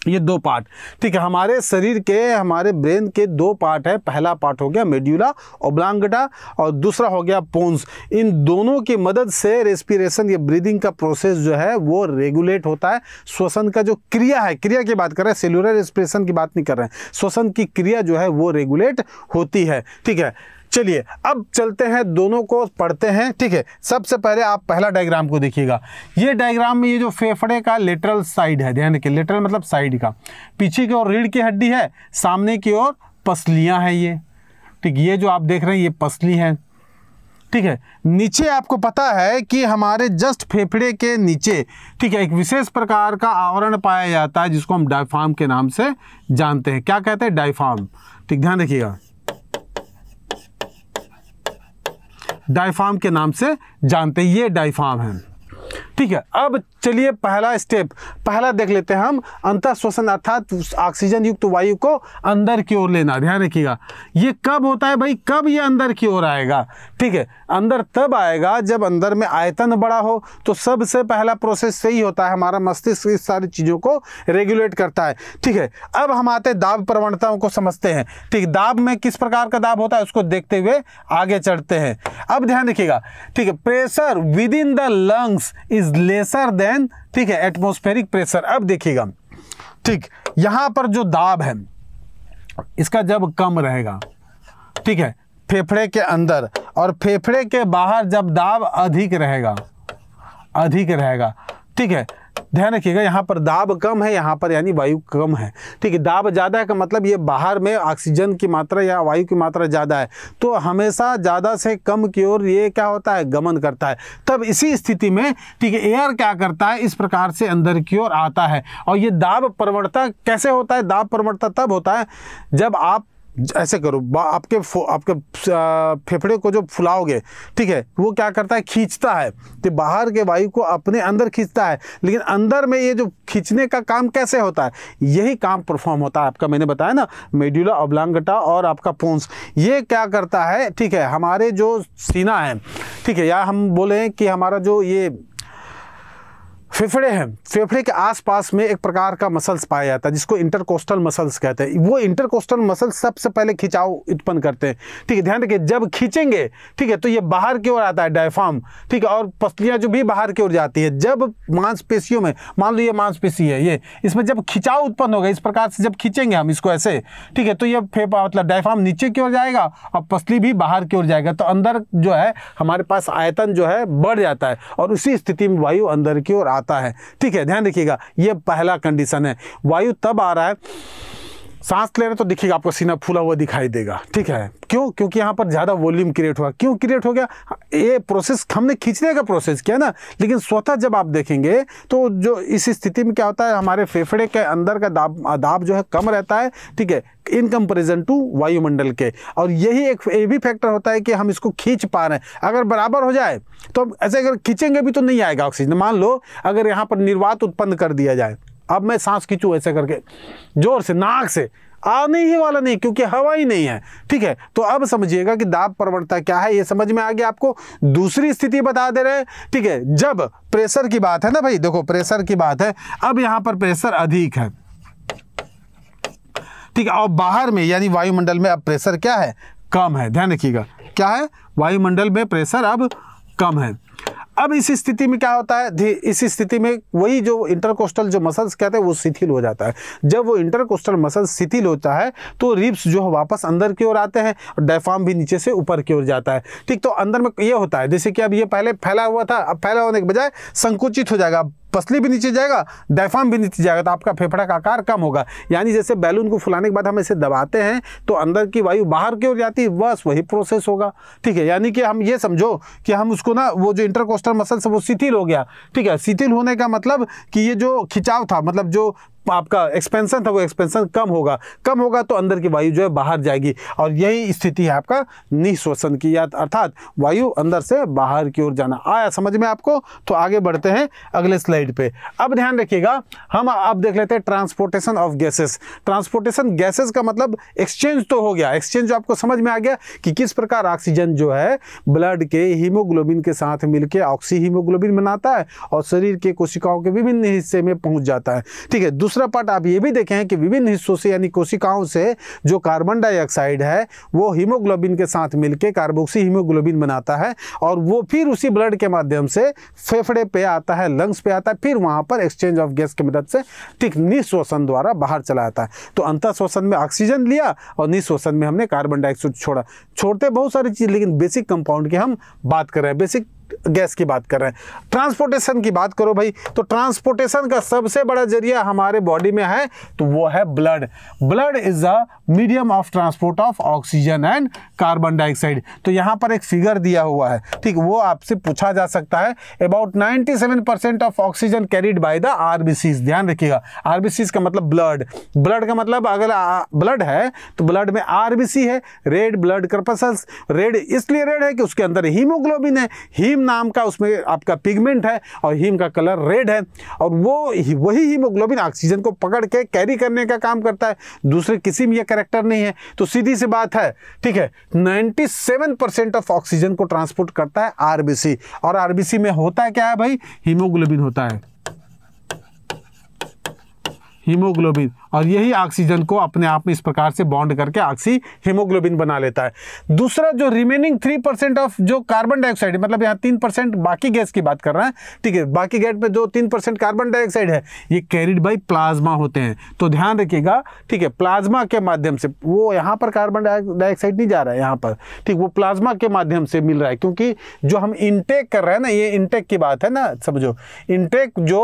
ये दो पार्ट ठीक है हमारे शरीर के हमारे ब्रेन के दो पार्ट है पहला पार्ट हो गया मेड्यूला ओब्लांगटा और दूसरा हो गया पोन्स इन दोनों की मदद से रेस्पिरेशन या ब्रीदिंग का प्रोसेस जो है वो रेगुलेट होता है श्वसन का जो क्रिया है क्रिया की बात कर रहे हैं सेलुलर रेस्पिरेशन की बात नहीं कर रहे हैं श्वसन की क्रिया जो है वो रेगुलेट होती है ठीक है चलिए अब चलते हैं दोनों को पढ़ते हैं ठीक है सबसे पहले आप पहला डायग्राम को देखिएगा ये डायग्राम में ये जो फेफड़े का लेटरल साइड है ध्यान रखिए लेटरल मतलब साइड का पीछे की ओर रीढ़ की हड्डी है सामने की ओर पसलियाँ हैं ये ठीक ये जो आप देख रहे हैं ये पसली है ठीक है नीचे आपको पता है कि हमारे जस्ट फेफड़े के नीचे ठीक है एक विशेष प्रकार का आवरण पाया जाता है जिसको हम डायफाम के नाम से जानते हैं क्या कहते हैं डायफार्म ठीक ध्यान रखिएगा डाइफाम के नाम से जानते हैं ये डाइफाम है ठीक है अब चलिए पहला स्टेप पहला देख लेते हैं हम अंतर श्वसन अर्थात ऑक्सीजन युक्त वायु को अंदर की ओर लेना ध्यान रखिएगा ये कब होता है भाई कब ये अंदर की ओर आएगा ठीक है अंदर तब आएगा जब अंदर में आयतन बड़ा हो तो सबसे पहला प्रोसेस सही होता है हमारा मस्तिष्क इस सारी चीज़ों को रेगुलेट करता है ठीक है अब हम आते दाब प्रवणताओं को समझते हैं ठीक दाब में किस प्रकार का दाब होता है उसको देखते हुए आगे चढ़ते हैं अब ध्यान रखिएगा ठीक है pressure within the lungs is is lesser than ठीक है एटमोस्फेरिक प्रेशर अब देखिएगा ठीक यहां पर जो दाब है इसका जब कम रहेगा ठीक है फेफड़े के अंदर और फेफड़े के बाहर जब दाब अधिक रहेगा अधिक रहेगा ठीक है ध्यान रखिएगा यहाँ पर दाब कम है यहाँ पर यानी वायु कम है ठीक है दाब ज़्यादा है का मतलब ये बाहर में ऑक्सीजन की मात्रा या वायु की मात्रा ज़्यादा है तो हमेशा ज़्यादा से कम की ओर ये क्या होता है गमन करता है तब इसी स्थिति में ठीक है एयर क्या करता है इस प्रकार से अंदर की ओर आता है और ये दाब प्रवणता कैसे होता है दाब प्रवणता तब होता है जब आप ऐसे करो आपके आपके फेफड़े को जो फुलाओगे ठीक है वो क्या करता है खींचता है कि बाहर के वायु को अपने अंदर खींचता है लेकिन अंदर में ये जो खींचने का काम कैसे होता है यही काम परफॉर्म होता है आपका मैंने बताया ना मेड्यूला अब्लांगटा और आपका पोन्स ये क्या करता है ठीक है हमारे जो सीना है ठीक है या हम बोले कि हमारा जो ये फेफड़े हैं फेफड़े के आसपास में एक प्रकार का मसल्स पाया जाता है जिसको इंटरकोस्टल मसल्स कहते हैं वो इंटरकोस्टल मसल्स सबसे पहले खिंचाव उत्पन्न करते हैं ठीक है ध्यान रखिए जब खींचेंगे ठीक है तो ये बाहर की ओर आता है डायफाम ठीक है और पसलियाँ जो भी बाहर की ओर जाती है जब मांसपेशियों में मान लो ये मांसपेशी है ये इसमें जब खिंचाव उत्पन्न होगा इस प्रकार से जब खींचेंगे हम इसको ऐसे ठीक है तो ये फेफा मतलब डायफाम नीचे की ओर जाएगा और पसली भी बाहर की ओर जाएगा तो अंदर जो है हमारे पास आयतन जो है बढ़ जाता है और उसी स्थिति में वायु अंदर की ओर आता है ठीक है ध्यान रखिएगा ये पहला कंडीशन है वायु तब आ रहा है सांस ले रहे तो दिखेगा आपको सीना फूला हुआ दिखाई देगा ठीक है क्यों क्योंकि यहाँ पर ज़्यादा वॉल्यूम क्रिएट हुआ क्यों क्रिएट हो गया ये प्रोसेस हमने खींचने का प्रोसेस किया ना लेकिन स्वतः जब आप देखेंगे तो जो इस स्थिति में क्या होता है हमारे फेफड़े के अंदर का दाब दाब जो है कम रहता है ठीक है इन कंपेरिजन टू वायुमंडल के और यही एक ये भी फैक्टर होता है कि हम इसको खींच पा रहे हैं अगर बराबर हो जाए तो ऐसे अगर खींचेंगे भी तो नहीं आएगा ऑक्सीजन मान लो अगर यहाँ पर निर्वात उत्पन्न कर दिया जाए अब मैं सांस खींचू ऐसे करके जोर से नाक से आने ही वाला नहीं क्योंकि हवा ही नहीं है ठीक है तो अब समझिएगा कि दाब प्रवणता क्या है ये समझ में आ गया आपको दूसरी स्थिति बता दे रहे हैं ठीक है जब प्रेशर की बात है ना भाई देखो प्रेशर की बात है अब यहां पर प्रेशर अधिक है ठीक है और बाहर में यानी वायुमंडल में अब प्रेशर क्या है कम है ध्यान रखिएगा क्या है वायुमंडल में प्रेशर अब कम है अब इस स्थिति में क्या होता है इस स्थिति में वही जो इंटरकोस्टल जो मसल्स कहते हैं वो शिथिल हो जाता है जब वो इंटरकोस्टल मसल शिथिल होता है तो रिब्स जो है वापस अंदर की ओर आते हैं और डायफाम भी नीचे से ऊपर की ओर जाता है ठीक तो अंदर में ये होता है जैसे कि अब ये पहले फैला हुआ था अब फैला होने के बजाय संकुचित हो जाएगा पसली भी नीचे जाएगा डायफाम भी नीचे जाएगा तो आपका फेफड़ा का आकार कम होगा यानी जैसे बैलून को फुलाने के बाद हम इसे दबाते हैं तो अंदर की वायु बाहर की ओर जाती है बस वही प्रोसेस होगा ठीक है यानी कि हम ये समझो कि हम उसको ना वो जो इंटरकोस्टल मसल से वो शिथिल हो गया ठीक है शिथिल होने का मतलब कि ये जो खिंचाव था मतलब जो आपका एक्सपेंशन था वो एक्सपेंशन कम होगा कम होगा तो अंदर की वायु जो है बाहर जाएगी और यही स्थिति है आपका निःश्वसन की या अर्थात वायु अंदर से बाहर की ओर जाना आया समझ में आपको तो आगे बढ़ते हैं अगले स्लाइड पे अब ध्यान रखिएगा हम अब देख लेते हैं transportation of gases transportation gases का मतलब एक्सचेंज तो हो गया एक्सचेंज आपको समझ में आ गया कि किस प्रकार ऑक्सीजन जो है ब्लड के हीमोग्लोबिन के साथ मिलकर ऑक्सी हीमोग्लोबिन बनाता है और शरीर के कोशिकाओं के विभिन्न हिस्से में पहुंच जाता है ठीक है दूसरा दूसरा पार्ट आप ये भी देखें कि विभिन्न हिस्सों से यानी कोशिकाओं से जो कार्बन डाइऑक्साइड है वो हीमोग्लोबिन के साथ मिलकर कार्बोक्सी हीमोग्लोबिन बनाता है और वो फिर उसी ब्लड के माध्यम से फेफड़े पे आता है लंग्स पे आता है फिर वहाँ पर एक्सचेंज ऑफ गैस की मदद से ठीक निःश्वसन द्वारा बाहर चला जाता है तो अंतर श्वसन में ऑक्सीजन लिया और निःश्वसन में हमने कार्बन डाइऑक्साइड छोड़ा छोड़ते बहुत सारी चीज़ लेकिन बेसिक कंपाउंड की हम बात कर रहे हैं बेसिक गैस की बात कर रहे हैं ट्रांसपोर्टेशन की बात करो भाई तो ट्रांसपोर्टेशन का सबसे बड़ा जरिया हमारे बॉडी में है तो वो है blood blood is a medium of transport of oxygen and carbon dioxide तो यहाँ पर एक फिगर दिया हुआ है ठीक वो आपसे पूछा जा सकता है about 97 percent of oxygen carried by the RBCs ध्यान रखिएगा आरबीसीज का मतलब ब्लड ब्लड का मतलब अगर ब्लड है तो ब्लड में आरबीसी है रेड ब्लड कर्पसल्स रेड इसलिए रेड है कि उसके अंदर हीमोग्लोबिन है हीम हीम नाम का उसमें आपका पिगमेंट है और हीम का कलर रेड है और वो वही हीमोग्लोबिन ऑक्सीजन को पकड़ के कैरी करने का काम करता है दूसरे किसी में यह करेक्टर नहीं है तो सीधी सी बात है ठीक है 97 परसेंट ऑफ ऑक्सीजन को ट्रांसपोर्ट करता है आरबीसी और आरबीसी में होता है क्या है भाई हीमोग्लोबिन होता है हीमोग्लोबिन और यही ऑक्सीजन को अपने आप में इस प्रकार से बॉन्ड करके ऑक्सी हीमोग्लोबिन बना लेता है दूसरा जो रिमेनिंग थ्री परसेंट ऑफ जो कार्बन डाइऑक्साइड मतलब यहाँ तीन परसेंट बाकी गैस की बात कर रहा है ठीक है बाकी गैस में जो तीन परसेंट कार्बन डाइऑक्साइड है ये कैरिड बाई प्लाज्मा होते हैं तो ध्यान रखिएगा ठीक है प्लाज्मा के माध्यम से वो यहाँ पर कार्बन डाइऑक्साइड नहीं जा रहा है यहाँ पर ठीक वो प्लाज्मा के माध्यम से मिल रहा है क्योंकि जो हम इनटेक कर रहे हैं ना ये इनटेक की बात है ना समझो इनटेक जो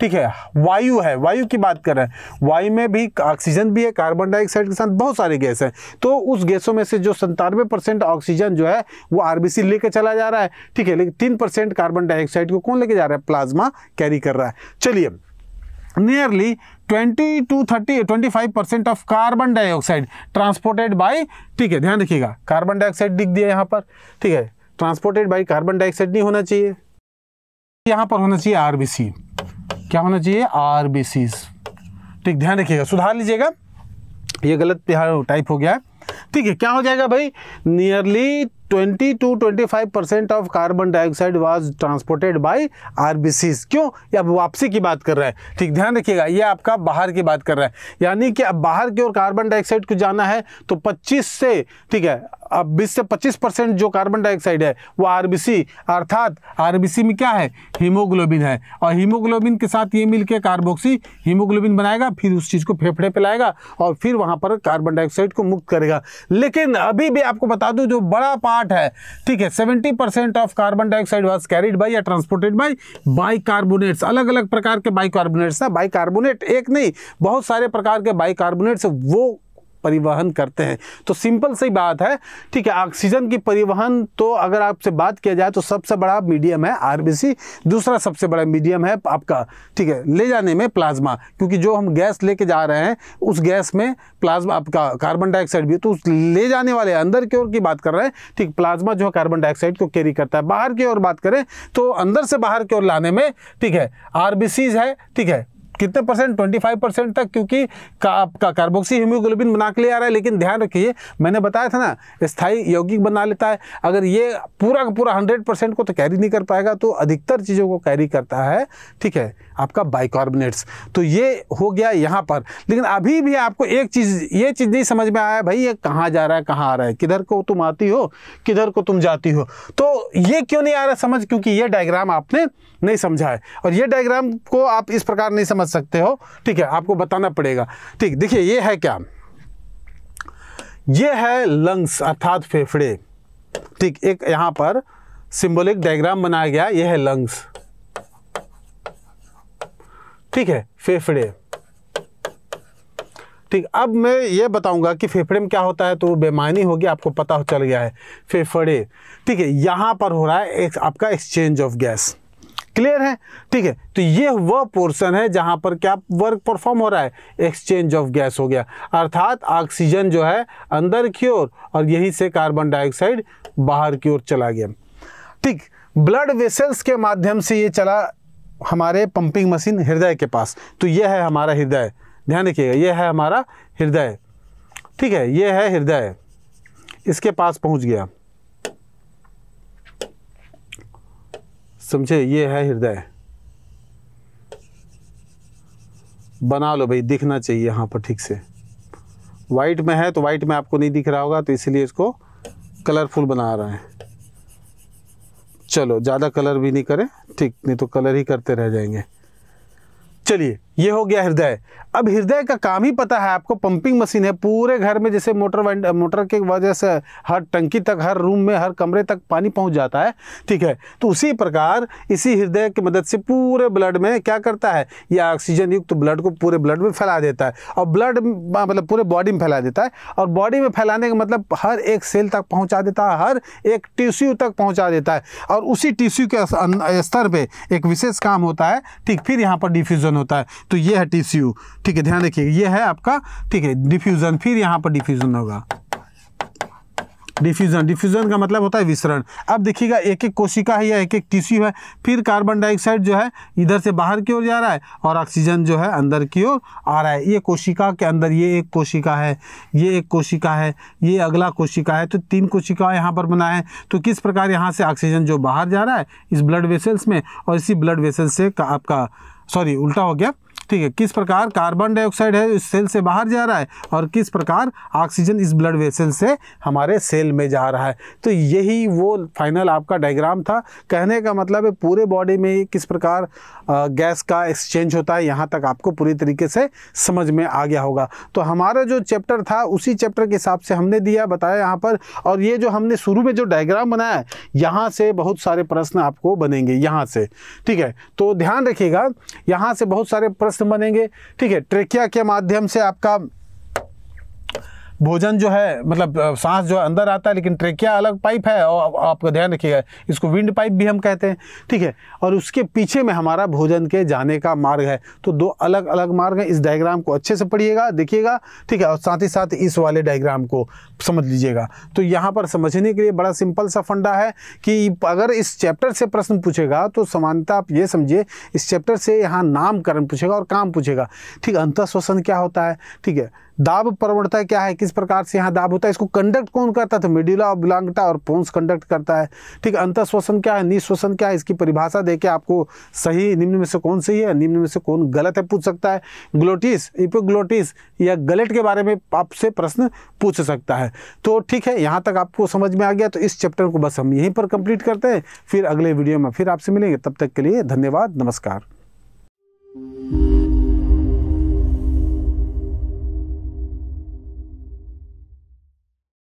ठीक है वायु है वायु की बात कर रहे हैं वायु में भी ऑक्सीजन भी है कार्बन डाइऑक्साइड के साथ बहुत सारे गैस है तो उस गैसों में से जो संतानवे परसेंट ऑक्सीजन जो है वो आरबीसी लेके चला जा रहा है ठीक है लेकिन तीन परसेंट कार्बन डाइऑक्साइड को कौन लेके जा रहा है प्लाज्मा कैरी कर रहा है चलिए nearly 20 to 30 25 percent of carbon dioxide transported by ठीक है ध्यान रखिएगा कार्बन डाइऑक्साइड दिख दिया यहाँ पर ठीक है ट्रांसपोर्टेड बाय कार्बन डाइऑक्साइड नहीं होना चाहिए यहाँ पर होना चाहिए आरबीसी क्या होना चाहिए आर बी ठीक ध्यान रखिएगा सुधार लीजिएगा ये गलत बिहार टाइप हो गया है ठीक है क्या हो जाएगा भाई nearly twenty to five percent of carbon dioxide was transported by RBCs क्यों अब वापसी की बात कर रहा है ठीक ध्यान रखिएगा ये आपका बाहर की बात कर रहा है यानी कि अब बाहर की ओर कार्बन डाइऑक्साइड को जाना है तो 25 से ठीक है बीस से पच्चीस परसेंट जो कार्बन डाइऑक्साइड है वो आरबीसी अर्थात आरबीसी में क्या है हीमोग्लोबिन है और हीमोग्लोबिन के साथ ये मिलके कार्बोक्सी हीमोग्लोबिन बनाएगा फिर उस चीज़ को फेफड़े पे लाएगा और फिर वहाँ पर कार्बन डाइऑक्साइड को मुक्त करेगा लेकिन अभी भी आपको बता दूँ जो बड़ा पार्ट है ठीक है seventy of carbon dioxide was carried by या ट्रांसपोर्टेड बाई कार्बोनेट्स अलग अलग प्रकार के बाइकार्बोनेट्स ना कार्बोनेट एक नहीं बहुत सारे प्रकार के बाइकार्बोनेट्स वो परिवहन करते हैं तो सिंपल सी बात है ठीक है ऑक्सीजन की परिवहन तो अगर आपसे बात किया जाए तो सबसे बड़ा मीडियम है आरबीसी दूसरा सबसे बड़ा मीडियम है आपका ठीक है ले जाने में प्लाज्मा क्योंकि जो हम गैस लेके जा रहे हैं उस गैस में प्लाज्मा आपका कार्बन डाइऑक्साइड भी तो उस ले जाने वाले अंदर की ओर की बात कर रहे हैं ठीक प्लाज्मा जो है कार्बन डाइऑक्साइड को कैरी करता है बाहर की ओर बात करें तो अंदर से बाहर की ओर लाने में ठीक है आरबीसीज है ठीक है कितने परसेंट 25 परसेंट तक क्योंकि आपका कार्बोक्सी हीमोग्लोबिन बना के ले आ रहा है लेकिन ध्यान रखिए मैंने बताया था ना स्थाई यौगिक बना लेता है अगर ये पूरा का पूरा हंड्रेड परसेंट को तो कैरी नहीं कर पाएगा तो अधिकतर चीज़ों को कैरी करता है ठीक है आपका बाइकार्बोनेट्स तो ये हो गया यहाँ पर लेकिन अभी भी आपको एक चीज़ ये चीज़ नहीं समझ में आया भाई ये कहाँ जा रहा है कहाँ आ रहा है किधर को तुम आती हो किधर को तुम जाती हो तो ये क्यों नहीं आ रहा समझ क्योंकि ये डायग्राम आपने नहीं समझा है और ये डायग्राम को आप इस प्रकार नहीं समझ सकते हो ठीक है आपको बताना पड़ेगा ठीक देखिए ये है क्या ये है लंग्स अर्थात फेफड़े ठीक एक यहाँ पर सिंबॉलिक डायग्राम बनाया गया यह है लंग्स ठीक है फेफड़े ठीक अब मैं ये बताऊंगा कि फेफड़े में क्या होता है तो बेमानी होगी आपको पता हो चल गया है फेफड़े ठीक है यहाँ पर हो रहा है एक आपका एक्सचेंज ऑफ गैस क्लियर है ठीक है तो ये वह पोर्शन है जहाँ पर क्या वर्क परफॉर्म हो रहा है एक्सचेंज ऑफ गैस हो गया अर्थात ऑक्सीजन जो है अंदर की ओर और यहीं से कार्बन डाइऑक्साइड बाहर की ओर चला गया ठीक ब्लड वेसल्स के माध्यम से ये चला हमारे पंपिंग मशीन हृदय के पास तो यह है हमारा हृदय ध्यान रखिएगा यह है हमारा हृदय ठीक है यह है हृदय इसके पास पहुंच गया समझे ये है हृदय बना लो भाई दिखना चाहिए यहाँ पर ठीक से वाइट में है तो वाइट में आपको नहीं दिख रहा होगा तो इसलिए इसको कलरफुल बना रहे हैं चलो ज़्यादा कलर भी नहीं करें ठीक नहीं तो कलर ही करते रह जाएंगे चलिए ये हो गया हृदय अब हृदय का काम ही पता है आपको पंपिंग मशीन है पूरे घर में जैसे मोटर मोटर के वजह से हर टंकी तक हर रूम में हर कमरे तक पानी पहुंच जाता है ठीक है तो उसी प्रकार इसी हृदय की मदद से पूरे ब्लड में क्या करता है यह ऑक्सीजन युक्त ब्लड को पूरे ब्लड में फैला देता है और ब्लड मतलब पूरे बॉडी में फैला देता है और बॉडी में फैलाने का मतलब हर एक सेल तक पहुँचा देता है हर एक टिश्यू तक पहुँचा देता है और उसी टिश्यू के स्तर पर एक विशेष काम होता है ठीक फिर यहाँ पर डिफ्यूज़न होता है तो ये है टिश्यू ठीक है ध्यान रखिए ये है आपका ठीक है डिफ्यूज़न फिर यहाँ पर डिफ्यूज़न होगा डिफ्यूज़न डिफ्यूज़न का मतलब होता है विसरण अब देखिएगा एक एक कोशिका है या एक एक टिश्यू है फिर कार्बन डाइऑक्साइड जो है इधर से बाहर की ओर जा रहा है और ऑक्सीजन जो है अंदर की ओर आ रहा है ये कोशिका के अंदर ये एक कोशिका है ये एक कोशिका है ये अगला कोशिका है तो तीन कोशिका यहाँ पर बना है तो किस प्रकार यहाँ से ऑक्सीजन जो बाहर जा रहा है इस ब्लड वेसल्स में और इसी ब्लड वेसल्स से आपका सॉरी उल्टा हो गया ठीक है किस प्रकार कार्बन डाइऑक्साइड है इस सेल से बाहर जा रहा है और किस प्रकार ऑक्सीजन इस ब्लड वेसल से हमारे सेल में जा रहा है तो यही वो फाइनल आपका डायग्राम था कहने का मतलब है पूरे बॉडी में किस प्रकार गैस का एक्सचेंज होता है यहाँ तक आपको पूरी तरीके से समझ में आ गया होगा तो हमारा जो चैप्टर था उसी चैप्टर के हिसाब से हमने दिया बताया यहाँ पर और ये जो हमने शुरू में जो डायग्राम बनाया है यहाँ से बहुत सारे प्रश्न आपको बनेंगे यहाँ से ठीक है तो ध्यान रखिएगा यहाँ से बहुत सारे प्रश्न स्वास्थ्य बनेंगे ठीक है ट्रेकिया के माध्यम से आपका भोजन जो है मतलब सांस जो है अंदर आता है लेकिन ट्रेकिया अलग पाइप है और आपका ध्यान रखिएगा इसको विंड पाइप भी हम कहते हैं ठीक है और उसके पीछे में हमारा भोजन के जाने का मार्ग है तो दो अलग अलग मार्ग है इस डायग्राम को अच्छे से पढ़िएगा देखिएगा ठीक है और साथ ही साथ इस वाले डायग्राम को समझ लीजिएगा तो यहाँ पर समझने के लिए बड़ा सिंपल सा फंडा है कि अगर इस चैप्टर से प्रश्न पूछेगा तो समानता आप ये समझिए इस चैप्टर से यहाँ नामकरण पूछेगा और काम पूछेगा ठीक है श्वसन क्या होता है ठीक है दाब प्रवणता क्या है किस प्रकार से यहाँ दाब होता है इसको कंडक्ट कौन करता है तो मिडिला और और पोन्स कंडक्ट करता है ठीक अंत श्वसन क्या है निश्वसन क्या है इसकी परिभाषा दे के आपको सही निम्न में से कौन सही है निम्न में से कौन गलत है पूछ सकता है ग्लोटिस इपोग्लोटिस या गलेट के बारे में आपसे प्रश्न पूछ सकता है तो ठीक है यहाँ तक आपको समझ में आ गया तो इस चैप्टर को बस हम यहीं पर कंप्लीट करते हैं फिर अगले वीडियो में फिर आपसे मिलेंगे तब तक के लिए धन्यवाद नमस्कार